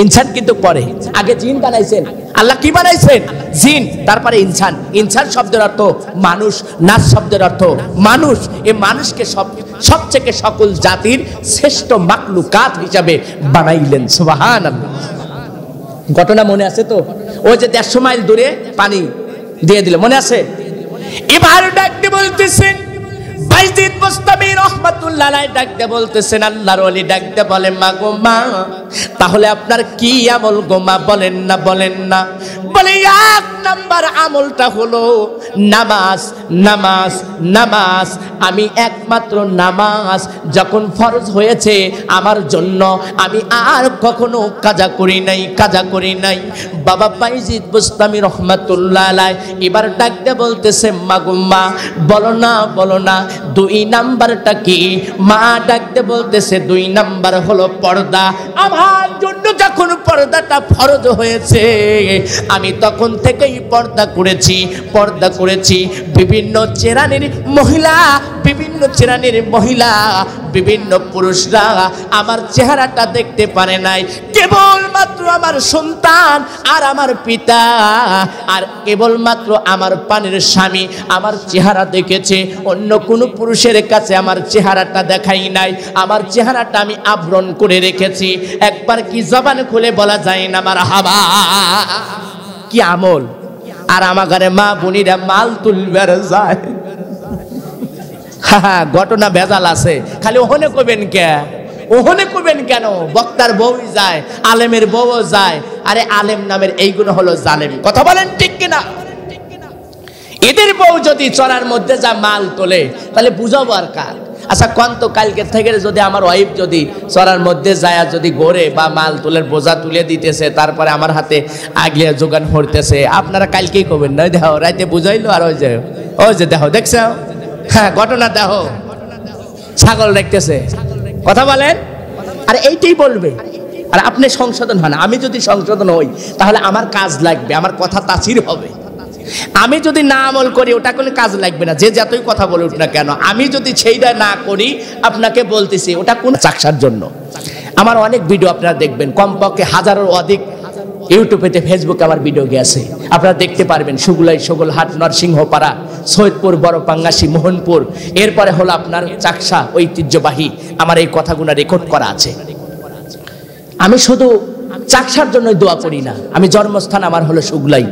ইনসান কিন্তু পরে আগে জিন বানাইছেন আল্লাহ কি বানাইছেন জিন তারপরে ইনসান ইনসান শব্দের অর্থ মানুষ নাচ শব্দের অর্থ মানুষ এ মানুষকে সব সবচেয়ে সকল জাতির শ্রেষ্ঠ মাকলুকাত হিসাবে বানাইলেন সুবাহান ঘটনা মনে আছে তো ওই যে দেড়শো মাইল দূরে পানি দিয়ে দিল মনে আছে এবার ডাকতে বলতেছেন বাইজিদ মুস্তামি রহমাতুল্লাহ ডাকতে বলতেছেন আল্লাহর অলি ডাকতে বলে মা গো মা তাহলে আপনার কি আমল গো মা বলেন না বলেন না বলে এক নাম্বার আমলটা হলো নামাজ নামাজ নামাজ আমি একমাত্র নামাজ যখন ফরজ হয়েছে আমার জন্য আমি আর কখনো কাজা করি নাই কাজা করি নাই বাবা বাইজিদ বুস্তামি রহমাতুল্লাহ এবার ডাকতে বলতেছে মা গো মা বলো না বলো না দুই নাম্বারটা কি মা ডাকতে বলতেছে দুই নাম্বার হলো পর্দা আমার জন্য যখন পর্দাটা ফরজ হয়েছে আমি তখন থেকেই পর্দা করেছি পর্দা করেছি বিভিন্ন চেরানির মহিলা বিভিন্ন চেরানির মহিলা বিভিন্ন পুরুষরা আমার চেহারাটা দেখতে পারে নাই কেবলমাত্র আমার সন্তান আর আমার পিতা আর কেবলমাত্র আমার পানির স্বামী আমার চেহারা দেখেছে অন্য কোনো পুরুষের কাছে আমার চেহারাটা দেখাই নাই আমার চেহারাটা আমি আবরণ করে রেখেছি একবার কি জবান খুলে বলা যায় না আমার হাবা কি আমল আর আমার মা বোনিরা মাল তুলবার যায় হা ঘটনা ভেজাল আছে খালি ওখানে কবেন কে ওহনে করবেন কেন বক্তার বউ যায় আলেমের বউ যায় আরে আলেম নামের এইগুলো হলো জালেম কথা বলেন ঠিক কিনা এদের বউ যদি চড়ার মধ্যে যা মাল তোলে তাহলে বুঝাবো আর কার আচ্ছা কন্ত কালকে থেকে যদি আমার ওয়াইফ যদি চড়ার মধ্যে যায় যদি গড়ে বা মাল তুলে বোঝা তুলে দিতেছে তারপরে আমার হাতে আগলে যোগান হরতেছে আপনারা কালকেই কবেন না দেখো রাইতে বুঝাইলো আর ওই যে ওই যে দেখো দেখছো হ্যাঁ ঘটনা দেহ ছাগল দেখতেছে কথা বলেন আর এইটাই বলবে আর আপনি সংশোধন হন আমি যদি সংশোধন হই তাহলে আমার কাজ লাগবে আমার কথা তাছির হবে আমি যদি না আমল করি ওটা কোনো কাজ লাগবে না যে যতই কথা বলে উঠ না কেন আমি যদি সেইটা না করি আপনাকে বলতেছি ওটা কোন চাকসার জন্য আমার অনেক ভিডিও আপনারা দেখবেন কমপক্ষে হাজারের অধিক ইউটিউবেতে ফেসবুকে আমার ভিডিও গেছে আপনারা দেখতে পারবেন সুগুলাই হাট নরসিংহপাড়া সৈয়দপুর বড়পাঙ্গাসী মোহনপুর এরপরে হলো আপনার চাকসা ঐতিহ্যবাহী আমার এই কথাগুলো রেকর্ড করা আছে আমি শুধু চাকসার জন্য দোয়া করি না আমি জন্মস্থান আমার হলো সুগলাই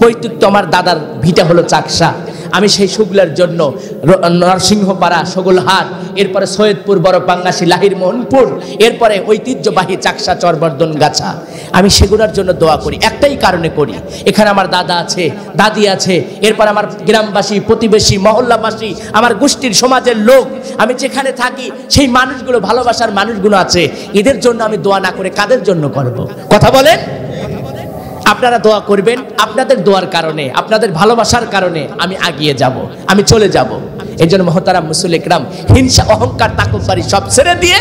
পৈতৃক আমার দাদার ভিটা হলো চাকসা আমি সেই সুগুলার জন্য নরসিংহপাড়া সগুলহাট এরপরে সৈয়দপুর বড়পাঙ্গাসি লাহির মোহনপুর এরপরে ঐতিহ্যবাহী চাকসা চরবর্ধন গাছা আমি সেগুলোর জন্য দোয়া করি একটাই কারণে করি এখানে আমার দাদা আছে দাদি আছে এরপর আমার গ্রামবাসী প্রতিবেশী মহল্লাবাসী আমার গোষ্ঠীর সমাজের লোক আমি যেখানে থাকি সেই মানুষগুলো ভালোবাসার মানুষগুলো আছে এদের জন্য আমি দোয়া না করে কাদের জন্য করব কথা বলেন আপনারা দোয়া করবেন আপনাদের দোয়ার কারণে আপনাদের ভালোবাসার কারণে আমি আগিয়ে যাব আমি চলে যাব এই জন্য মহতারাম মুসুল ইকরাম হিংসা অহংকার তাকবারি সব ছেড়ে দিয়ে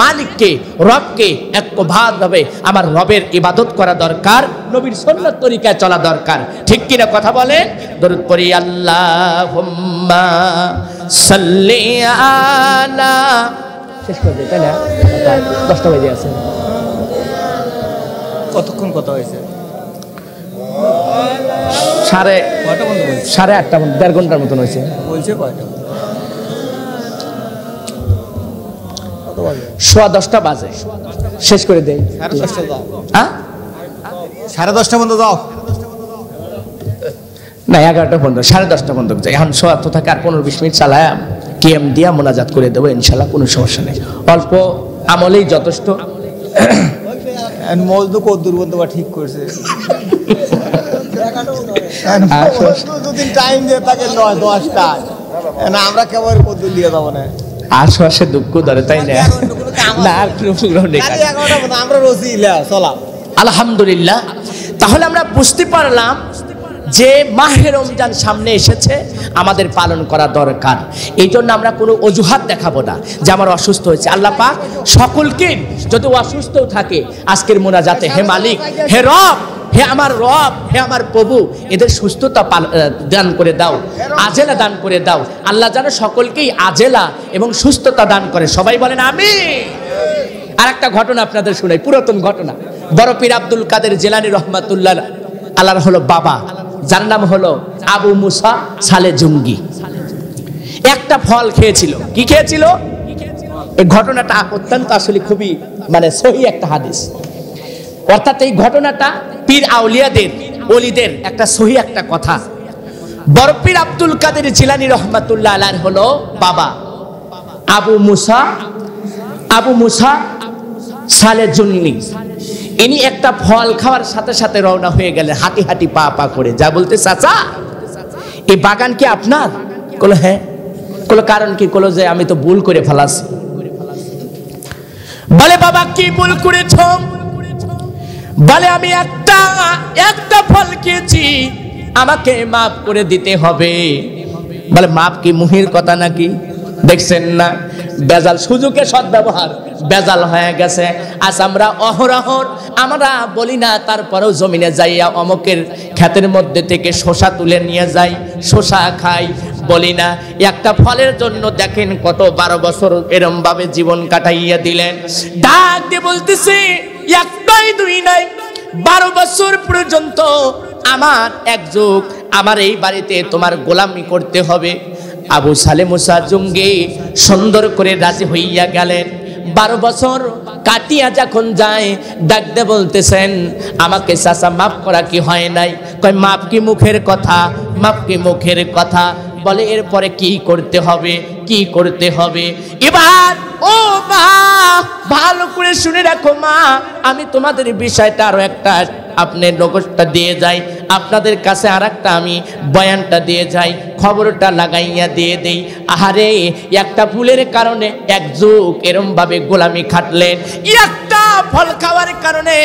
মালিককে রবকে একভাবে আমার রবের ইবাদত করা দরকার নবীর সন্ন্যত তরিকায় চলা দরকার ঠিক কিনা কথা বলে দরুদ পড়ি আল্লাহ শেষ করবে তাই না দশটা আছে কতক্ষণ কথা হয়েছে সাড়ে সাড়ে আটটা দেড় ঘন্টার মতন হয়েছে সোয়া দশটা বাজে শেষ করে দেয় সাড়ে দশটা হ্যাঁ? বন্ধ যাও না এগারোটা বন্ধ সাড়ে দশটা বন্ধ যাই এখন সোয়া তো থাকে আর পনেরো বিশ মিনিট চালায় কেএম দিয়ে মোনাজাত করে দেবো ইনশাল্লাহ কোনো সমস্যা নেই অল্প আমলেই যথেষ্ট মজনু কদ্দুর বন্ধু ঠিক করছে আচ্ছা। দুদিন টাইম দিয়ে থাকে নয় দশটা আমরা কেবল কদ্দুর দিয়ে যাবো না আশপাশে দুঃখ ধরে তাই না না আর আমরা রসি ইলা চলাম আলহামদুলিল্লাহ তাহলে আমরা বুঝতে পারলাম যে মাহে রমজান সামনে এসেছে আমাদের পালন করা দরকার এই জন্য আমরা কোনো অজুহাত দেখাবো না যে আমার অসুস্থ হয়েছে আল্লাহ পাক সকলকে যদি অসুস্থও থাকে আজকের মোনা যাতে হে মালিক হে রব হে আমার রব হে আমার প্রভু এদের সুস্থতা দান করে দাও আজেলা দান করে দাও আল্লাহ যেন সকলকেই আজেলা এবং সুস্থতা দান করে সবাই বলেন আমি আর একটা ঘটনা আপনাদের শুনাই পুরাতন ঘটনা বড় পীর আব্দুল কাদের জেলানি রহমাতুল্লাহ আল্লাহর হলো বাবা যার নাম হলো আবু মুসা সালে জুঙ্গি একটা ফল খেয়েছিল কি খেয়েছিল এই ঘটনাটা অত্যন্ত আসলে খুবই মানে সহি একটা হাদিস অর্থাৎ এই ঘটনাটা পীর আউলিয়াদের অলিদের একটা সহি একটা কথা বরফির আব্দুল কাদের জিলানি রহমাতুল্লাহ আলার হলো বাবা আবু মুসা আবু মুসা সালে জুঙ্গি ইনি একটা ফল খাওয়ার সাথে সাথে রওনা হয়ে গেলেন হাঁটি হাঁটি পা পা করে যা বলতে চাচা এই বাগান কি আপনার কলো হ্যাঁ কলো কারণ কি কলো যে আমি তো ভুল করে ফেলাছি বলে বাবা কি ভুল করেছ বলে আমি একটা একটা ফল খেয়েছি আমাকে মাফ করে দিতে হবে বলে মাফ কি মুহির কথা নাকি দেখছেন না বেজাল সুযোগে সদ্ব্যবহার বেজাল হয়ে গেছে আজ আমরা অহরহর আমরা বলি না তারপরেও জমিনে যাইয়া অমকের ক্ষেতের মধ্যে থেকে শশা তুলে নিয়ে যাই শশা খাই বলি না একটা ফলের জন্য দেখেন কত বারো বছর এরমভাবে জীবন কাটাইয়া দিলেন ডাক দিয়ে বলতেছি একটাই দুই নাই বারো বছর পর্যন্ত আমার এক যুগ আমার এই বাড়িতে তোমার গোলামি করতে হবে আবু সালে মুসা জঙ্গি সুন্দর করে রাজি হইয়া গেলেন বারো বছর কাটিয়া যখন যায় ডাকতে বলতেছেন আমাকে চাষা মাফ করা কি হয় নাই কয় মাপ কি মুখের কথা মাপ কি মুখের কথা বলে এরপরে কি করতে হবে কি করতে হবে এবার ও মা ভালো করে শুনে রাখো মা আমি তোমাদের বিষয়টা আরো একটা আপনি নগদটা দিয়ে যাই আপনাদের কাছে আর আমি বয়ানটা দিয়ে যাই খবরটা লাগাইয়া দিয়ে দেই আহারে একটা ভুলের কারণে এক যুগ এরমভাবে গোলামি খাটলেন একটা ফল খাওয়ার কারণে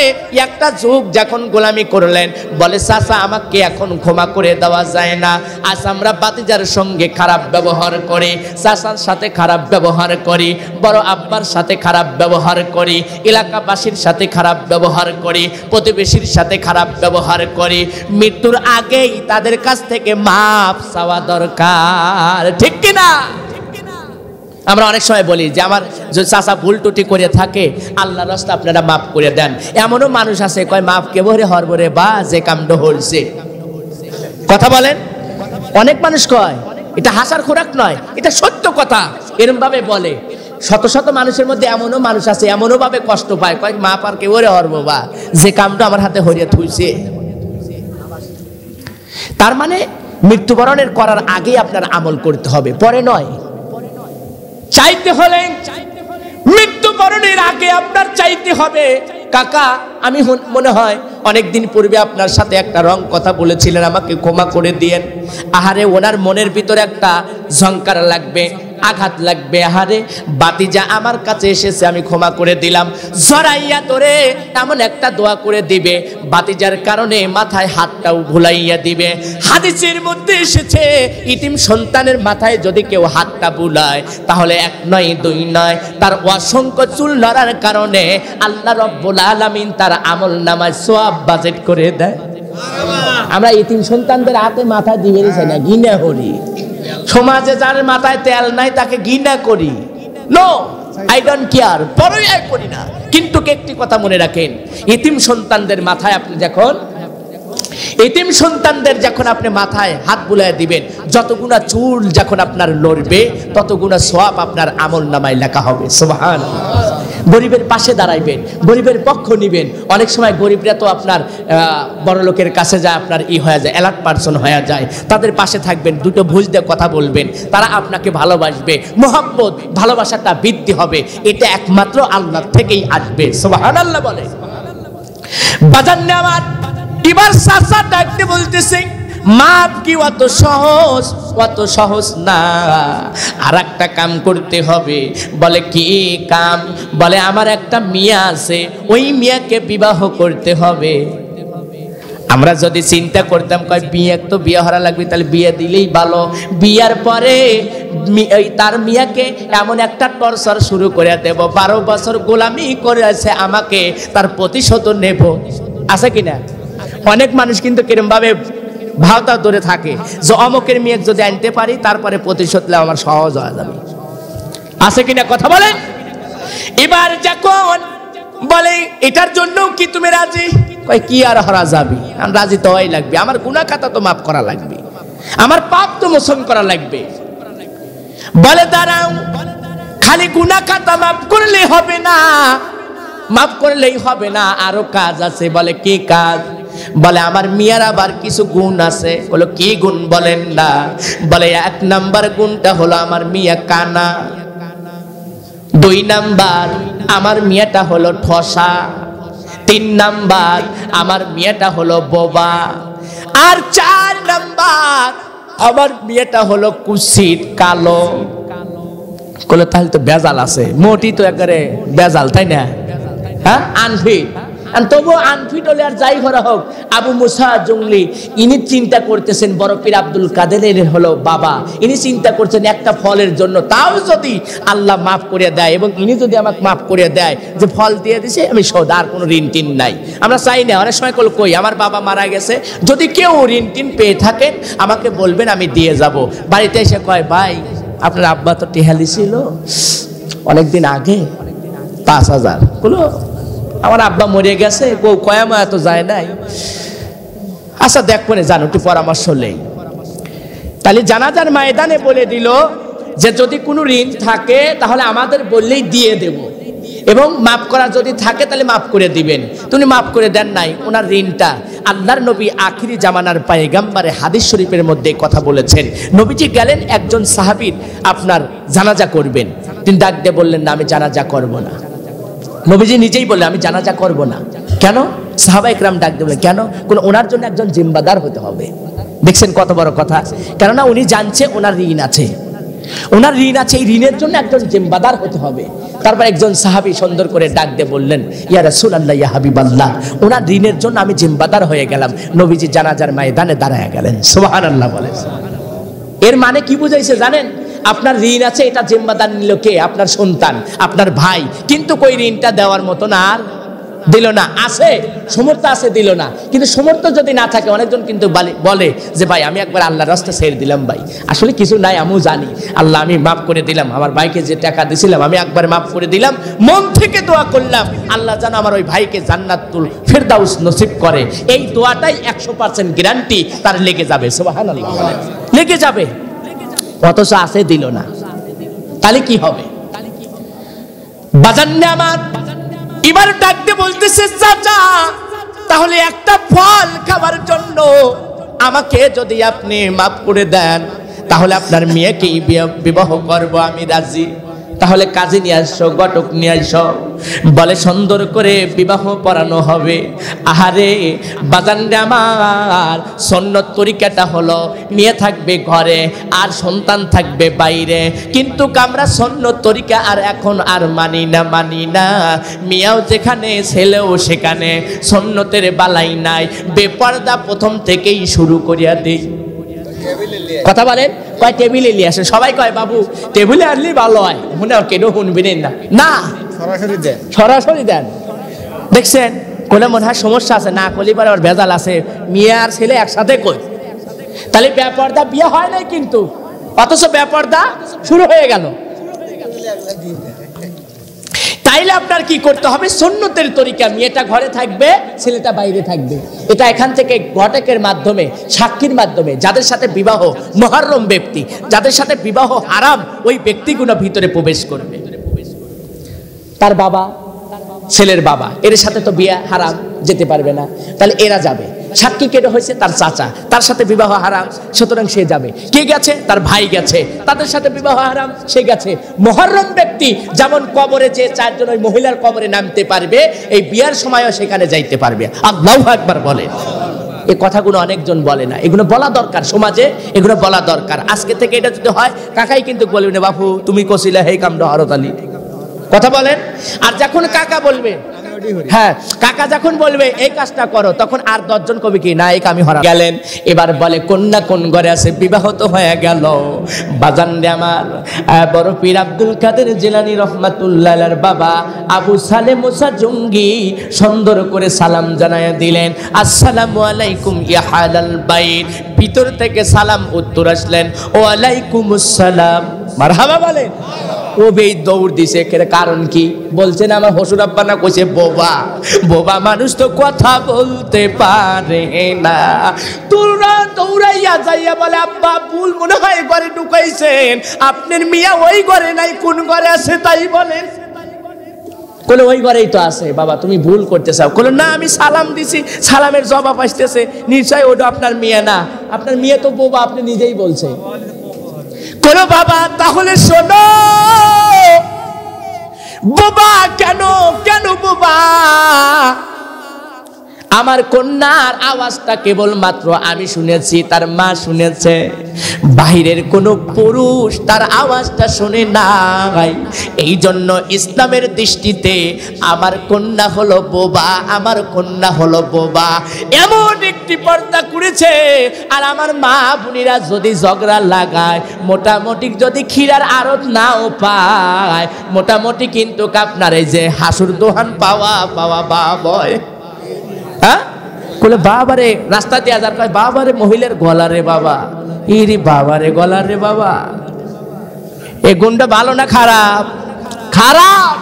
একটা যুগ যখন গোলামি করলেন বলে চাষা আমাকে এখন ক্ষমা করে দেওয়া যায় না আজ আমরা বাতিজার সঙ্গে খারাপ ব্যবহার করি চাষার সাথে খারাপ ব্যবহার করি বড় আব্বার সাথে খারাপ ব্যবহার করি এলাকাবাসীর সাথে খারাপ ব্যবহার করি প্রতিবেশীর সাথে খারাপ ব্যবহার করি মৃত্যুর আগেই তাদের কাছ থেকে মাপ চাওয়া দরকার ঠিক কিনা আমরা অনেক সময় বলি যে আমার যদি চাচা ভুল টুটি করে থাকে আল্লাহ রাস্তা আপনারা মাফ করে দেন এমনও মানুষ আছে কয় মাফ কেবো রে হরবো রে বা যে কাণ্ড হলছে কথা বলেন অনেক মানুষ কয় এটা হাসার খোরাক নয় এটা সত্য কথা এরমভাবে বলে শত শত মানুষের মধ্যে এমনও মানুষ আছে এমনও ভাবে কষ্ট পায় কয়েক মা পার কেউ রে হরবো বা যে কামটা আমার হাতে হরিয়া থুইছে তার মানে মৃত্যুবরণের করার আগেই আপনার আমল করতে হবে পরে নয় চাইতে হলে মৃত্যুবরণের আগে আপনার চাইতে হবে কাকা আমি মনে হয় অনেক দিন পূর্বে আপনার সাথে একটা রং কথা বলেছিলেন আমাকে ক্ষমা করে দিয়েন আহারে ওনার মনের ভিতরে একটা ঝঙ্কার লাগবে আঘাত লাগবে আহারে বাতি যা আমার কাছে এসেছে আমি ক্ষমা করে দিলাম জড়াইয়া তোরে এমন একটা দোয়া করে দিবে বাতিজার কারণে মাথায় হাতটাও ভুলাইয়া দিবে হাদিসের মধ্যে এসেছে ইতিম সন্তানের মাথায় যদি কেউ হাতটা ভুলায় তাহলে এক নয় দুই নয় তার অসংখ্য চুল লড়ার কারণে আল্লাহ রব্বুল আলমিন তার তার আমল নামায় সব বাজেট করে দেয় আমরা ইতিম সন্তানদের হাতে মাথা দিয়ে দিছে না গিনা করি সমাজে যার মাথায় তেল নাই তাকে গিনা করি নো আই ডোন্ট কেয়ার বড়ই আয় করি না কিন্তু একটি কথা মনে রাখেন ইতিম সন্তানদের মাথায় আপনি যখন এটিম সন্তানদের যখন আপনি মাথায় হাত বুলাই দিবেন যতগুণা চুল যখন আপনার লড়বে ততগুণা সোয়াব আপনার আমল নামায় লেখা হবে সোহান গরিবের পাশে দাঁড়াইবেন গরিবের পক্ষ নিবেন অনেক সময় গরিবরা তো আপনার বড়লোকের কাছে যায় আপনার ই হয়ে যায় অ্যালার্ট পার্সন হয়ে যায় তাদের পাশে থাকবেন দুটো ভুজ দিয়ে কথা বলবেন তারা আপনাকে ভালোবাসবে মোহাম্মদ ভালোবাসাটা বৃদ্ধি হবে এটা একমাত্র আল্লাহ থেকেই আসবে সোহান আল্লাহ বলে বাজার নেওয়ার এবার চাচা ডাকতে বলতেছে মাপ কি অত সহজ অত সহজ না আর একটা কাম করতে হবে বলে কি কাম বলে আমার একটা মিয়া আছে ওই মিয়াকে বিবাহ করতে হবে আমরা যদি চিন্তা করতাম কয় বিয়ে তো বিয়ে হরা লাগবে তাহলে বিয়ে দিলেই ভালো বিয়ার পরে তার মিয়াকে এমন একটা টর্চার শুরু করে দেব বারো বছর গোলামি করেছে আমাকে তার প্রতিশোধ নেব আছে কিনা অনেক মানুষ কিন্তু কিরমভাবে ভাওতা ধরে থাকে যে অমুকের মেয়ে যদি আনতে পারি তারপরে প্রতিশোধ আমার সহজ হয়ে যাবে আছে কিনা কথা বলেন এবার যখন বলে এটার জন্য কি তুমি রাজি কি আর হরা যাবি আমি রাজি তো হয় লাগবে আমার গুণা খাতা তো মাফ করা লাগবে আমার পাপ তো মোশন করা লাগবে বলে দাঁড়াও খালি গুণা খাতা মাফ করলে হবে না মাফ করলেই হবে না আরো কাজ আছে বলে কি কাজ বলে আমার মিয়ার আবার কিছু গুণ আছে বলো কি গুণ বলেন না বলে এক নাম্বার গুণটা হলো আমার মিয়া কানা দুই নাম্বার আমার মিয়াটা হলো ঠসা তিন নাম্বার আমার মেয়েটা হলো বোবা আর চার নাম্বার আমার মেয়েটা হলো কুচিত কালো তাহলে তো বেজাল আছে মোটি তো একেবারে বেজাল তাই না হ্যাঁ আনফিট তবু আনফিট হলে আর যাই করা হোক আবু মুসা জঙ্গলি ইনি চিন্তা করতেছেন বরফির আব্দুল কাদেরের হলো বাবা ইনি চিন্তা করছেন একটা ফলের জন্য তাও যদি আল্লাহ মাফ করে দেয় এবং ইনি যদি আমাকে মাফ করে দেয় যে ফল দিয়ে দিছে আমি সদা আর কোনো ঋণ টিন নাই আমরা চাই না অনেক সময় কল কই আমার বাবা মারা গেছে যদি কেউ ঋণ টিন পেয়ে থাকেন আমাকে বলবেন আমি দিয়ে যাব বাড়িতে এসে কয় ভাই আপনার আব্বা তো টেহালি ছিল অনেকদিন আগে পাঁচ হাজার বলো আমার আব্বা মরে গেছে বউ কয়াম এত যায় নাই আচ্ছা দেখ পরে জানো একটু পরামর্শ নেই তাহলে জানাজার ময়দানে বলে দিল যে যদি কোনো ঋণ থাকে তাহলে আমাদের বললেই দিয়ে দেব এবং মাফ করা যদি থাকে তাহলে মাফ করে দিবেন তুমি মাফ করে দেন নাই ওনার ঋণটা আল্লাহর নবী আখিরি জামানার পায়ে গাম্বারে হাদিস শরীফের মধ্যে কথা বলেছেন নবীজি গেলেন একজন সাহাবির আপনার জানাজা করবেন তিনি ডাক দিয়ে বললেন না আমি জানাজা করব না নবীজি নিজেই বললেন আমি জানাজা করব না কেন সাহাবা একরাম ডাক দেবেন কেন কোন ওনার জন্য একজন জিম্বাদার হতে হবে দেখছেন কত বড় কথা কেননা উনি জানছে ওনার ঋণ আছে ওনার ঋণ আছে এই ঋণের জন্য একজন জিম্বাদার হতে হবে তারপর একজন সাহাবি সুন্দর করে ডাক দিয়ে বললেন ইয়া রাসুল ইয়া হাবিব আল্লাহ ওনার ঋণের জন্য আমি জিম্বাদার হয়ে গেলাম নবীজি জানাজার ময়দানে দাঁড়ায় গেলেন সুবহানাল্লাহ বলেন এর মানে কি বুঝাইছে জানেন আপনার ঋণ আছে এটা জিম্মাদার নিল কে আপনার সন্তান আপনার ভাই কিন্তু কই ঋণটা দেওয়ার মতন আর দিল না আছে সমর্থ আছে দিল না কিন্তু সমর্থ যদি না থাকে অনেকজন কিন্তু বলে যে ভাই আমি একবার আল্লাহর রাস্তা ছেড়ে দিলাম ভাই আসলে কিছু নাই আমিও জানি আল্লাহ আমি মাফ করে দিলাম আমার ভাইকে যে টাকা দিছিলাম আমি একবার মাফ করে দিলাম মন থেকে দোয়া করলাম আল্লাহ যেন আমার ওই ভাইকে জান্নাতুল ফেরদাউস নসিব করে এই দোয়াটাই একশো পার্সেন্ট গ্যারান্টি তার লেগে যাবে সোহান লেগে যাবে অথচ আছে দিল না তাহলে কি হবে বাজান্নে আমার এবার ডাকতে বলতেছে চাচা তাহলে একটা ফল খাবার জন্য আমাকে যদি আপনি মাফ করে দেন তাহলে আপনার মেয়েকেই বিবাহ করব আমি রাজি তাহলে কাজে নিয়ে আসো ঘটক নিয়ে আসো বলে সুন্দর করে বিবাহ পড়ানো হবে আহারে রে আমার সন্ন্যত তরিকাটা হলো নিয়ে থাকবে ঘরে আর সন্তান থাকবে বাইরে কিন্তু আমরা সন্ন্যত তরিকা আর এখন আর মানি না মানি না মিয়াও যেখানে ছেলেও সেখানে সন্ন্যতের বালাই নাই বেপর্দা প্রথম থেকেই শুরু করিয়া দিই কথা বলেন কয় টেবিলে নিয়ে আসেন সবাই কয় বাবু টেবিলে আনলি ভালো হয় মনে আর কেন শুনবেন না না সরাসরি দেন সরাসরি দেন দেখছেন কোনো মনে হয় সমস্যা আছে না করলে পরে আবার ভেজাল আছে মেয়ে আর ছেলে একসাথে কই তাহলে ব্যাপারটা বিয়ে হয় নাই কিন্তু অথচ ব্যাপারটা শুরু হয়ে গেল তাইলে আপনার কি করতে হবে সন্ন্যতের তরিকা মেয়েটা ঘরে থাকবে ছেলেটা বাইরে থাকবে এটা এখান থেকে ঘটকের মাধ্যমে সাক্ষীর মাধ্যমে যাদের সাথে বিবাহ মহারম ব্যক্তি যাদের সাথে বিবাহ হারাম ওই ব্যক্তিগুলো ভিতরে প্রবেশ করবে তার বাবা ছেলের বাবা এর সাথে তো বিয়ে হারাম যেতে পারবে না তাহলে এরা যাবে সাক্ষী কেটে হয়েছে তার চাচা তার সাথে বিবাহ হারাম সুতরাং সে যাবে কে গেছে তার ভাই গেছে তাদের সাথে বিবাহ হারাম সে গেছে মহরম ব্যক্তি যেমন কবরে যে চারজন ওই মহিলার কবরে নামতে পারবে এই বিয়ার সময়ও সেখানে যাইতে পারবে আল্লাহ একবার বলে এ কথাগুলো অনেকজন বলে না এগুলো বলা দরকার সমাজে এগুলো বলা দরকার আজকে থেকে এটা যদি হয় কাকাই কিন্তু বলবে না বাপু তুমি কষিলা হে কামড হরতালি কথা বলেন আর যখন কাকা বলবে হ্যাঁ কাকা যখন বলবে এই কাজটা করো তখন আর দশজন কবি কি না এই আমি হরা গেলেন এবার বলে কন্যা কোন ঘরে আছে বিবাহত হয়ে গেল বাজান আমার বড় পীর আব্দুল কাদের জেলানি রহমাতুল্লাহ বাবা আবু সালে মুসা জঙ্গি সুন্দর করে সালাম জানায় দিলেন আসসালামু আলাইকুম ইয়াহাল বাই ভিতর থেকে সালাম উত্তর আসলেন ও আলাইকুম আসসালাম মারহাবা বলেন কবেই দৌড় দিছে কারণ কি বলছেন আমার হসুর আব্বা না কইছে বোবা বোবা মানুষ তো কথা বলতে পারে না তোরা দৌড়াইয়া যাইয়া বলে আব্বা ভুল মনে হয় ঘরে ঢুকাইছেন আপনার মিয়া ওই ঘরে নাই কোন ঘরে আছে তাই বলেন কোলে ওই ঘরেই তো আছে বাবা তুমি ভুল করতে চাও কোলে না আমি সালাম দিছি সালামের জবাব আসতেছে নিশ্চয় ওটা আপনার মেয়ে না আপনার মেয়ে তো বোবা আপনি নিজেই বলছেন বলো বাবা তাহলে শোনো বোবা কেন কেন বোবা আমার কন্যার আওয়াজটা কেবলমাত্র আমি শুনেছি তার মা শুনেছে বাহিরের কোনো পুরুষ তার আওয়াজটা শুনে নাই এই জন্য ইসলামের দৃষ্টিতে আমার কন্যা হলো বোবা আমার কন্যা হলো বোবা এমন একটি পর্দা করেছে আর আমার মা বোনেরা যদি ঝগড়া লাগায় মোটামুটি যদি ক্ষীরার আড়ত নাও পায় মোটামুটি কিন্তু আপনার এই যে হাসুর দোহান পাওয়া পাওয়া বা বয় হ্যাঁ বলে বাবারে রাস্তা দিয়ে আজার কয় বাবারে মহিলার গলা রে বাবা ইরে বাবা রে গলা রে বাবা এ গুণটা ভালো না খারাপ খারাপ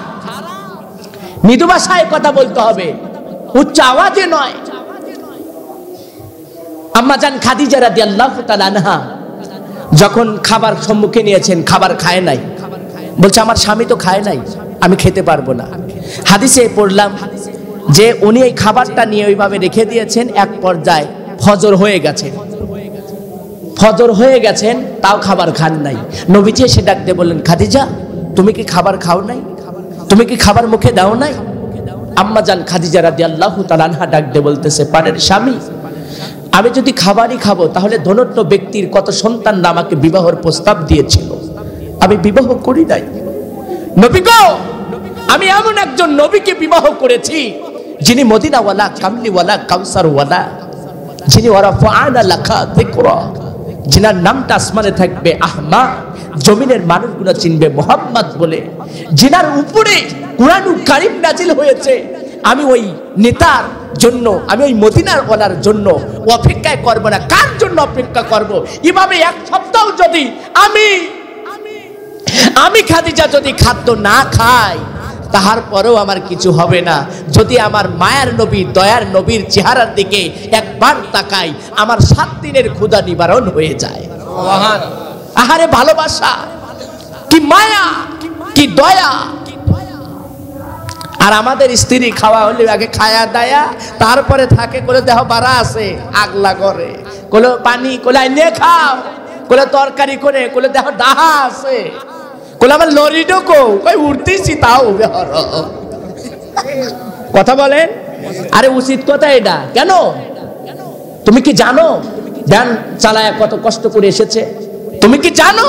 মৃদু ভাষায় কথা বলতে হবে উচ্চ আওয়াজে নয় আম্মা যান খাদিজা রাদি আল্লাহ আনহা যখন খাবার সম্মুখে নিয়েছেন খাবার খায় নাই বলছে আমার স্বামী তো খায় নাই আমি খেতে পারবো না হাদিসে পড়লাম যে উনি এই খাবারটা নিয়ে ওইভাবে রেখে দিয়েছেন এক পর্যায়ে ফজর হয়ে গেছে ফজর হয়ে গেছেন তাও খাবার খান নাই নবীজি এসে ডাকতে বললেন খাদিজা তুমি কি খাবার খাও নাই তুমি কি খাবার মুখে দাও নাই আম্মা জান খাদিজা রাদি আল্লাহ তালানহা ডাকতে বলতেছে পানের স্বামী আমি যদি খাবারই খাবো তাহলে ধনত্ন ব্যক্তির কত না আমাকে বিবাহর প্রস্তাব দিয়েছিল আমি বিবাহ করি নাই নবী গো আমি এমন একজন নবীকে বিবাহ করেছি যিনি মদিনাওয়ালা কামলিওয়ালা কাউসারওয়ালা যিনি ওরা ফানা লাখা দেখরা যিনার নামটা আসমানে থাকবে আহমা জমিনের মানুষগুলো চিনবে মোহাম্মদ বলে যিনার উপরে কোরআন কারিম নাজিল হয়েছে আমি ওই নেতার জন্য আমি ওই মদিনার ওলার জন্য অপেক্ষায় করব না কার জন্য অপেক্ষা করব। এভাবে এক সপ্তাহ যদি আমি আমি খাদিজা যদি খাদ্য না খাই তাহার পরেও আমার কিছু হবে না যদি আমার মায়ার নবী দয়ার নবীর চেহারার দিকে একবার তাকাই আমার সাত দিনের ক্ষুধা নিবারণ হয়ে যায় আহারে ভালোবাসা কি মায়া কি দয়া আর আমাদের স্ত্রী খাওয়া হলে আগে খায়া দায়া তারপরে থাকে কোলে দেহ বাড়া আছে আগলা করে কোলে পানি কোলে আইলে খাও কোলে তরকারি করে কোলে দেহ দাহা আছে কলে আমার লরিটা কো কই উঠতেছি তাও কথা বলেন আরে উচিত কথা এটা কেন তুমি কি জানো ধ্যান চালায় কত কষ্ট করে এসেছে তুমি কি জানো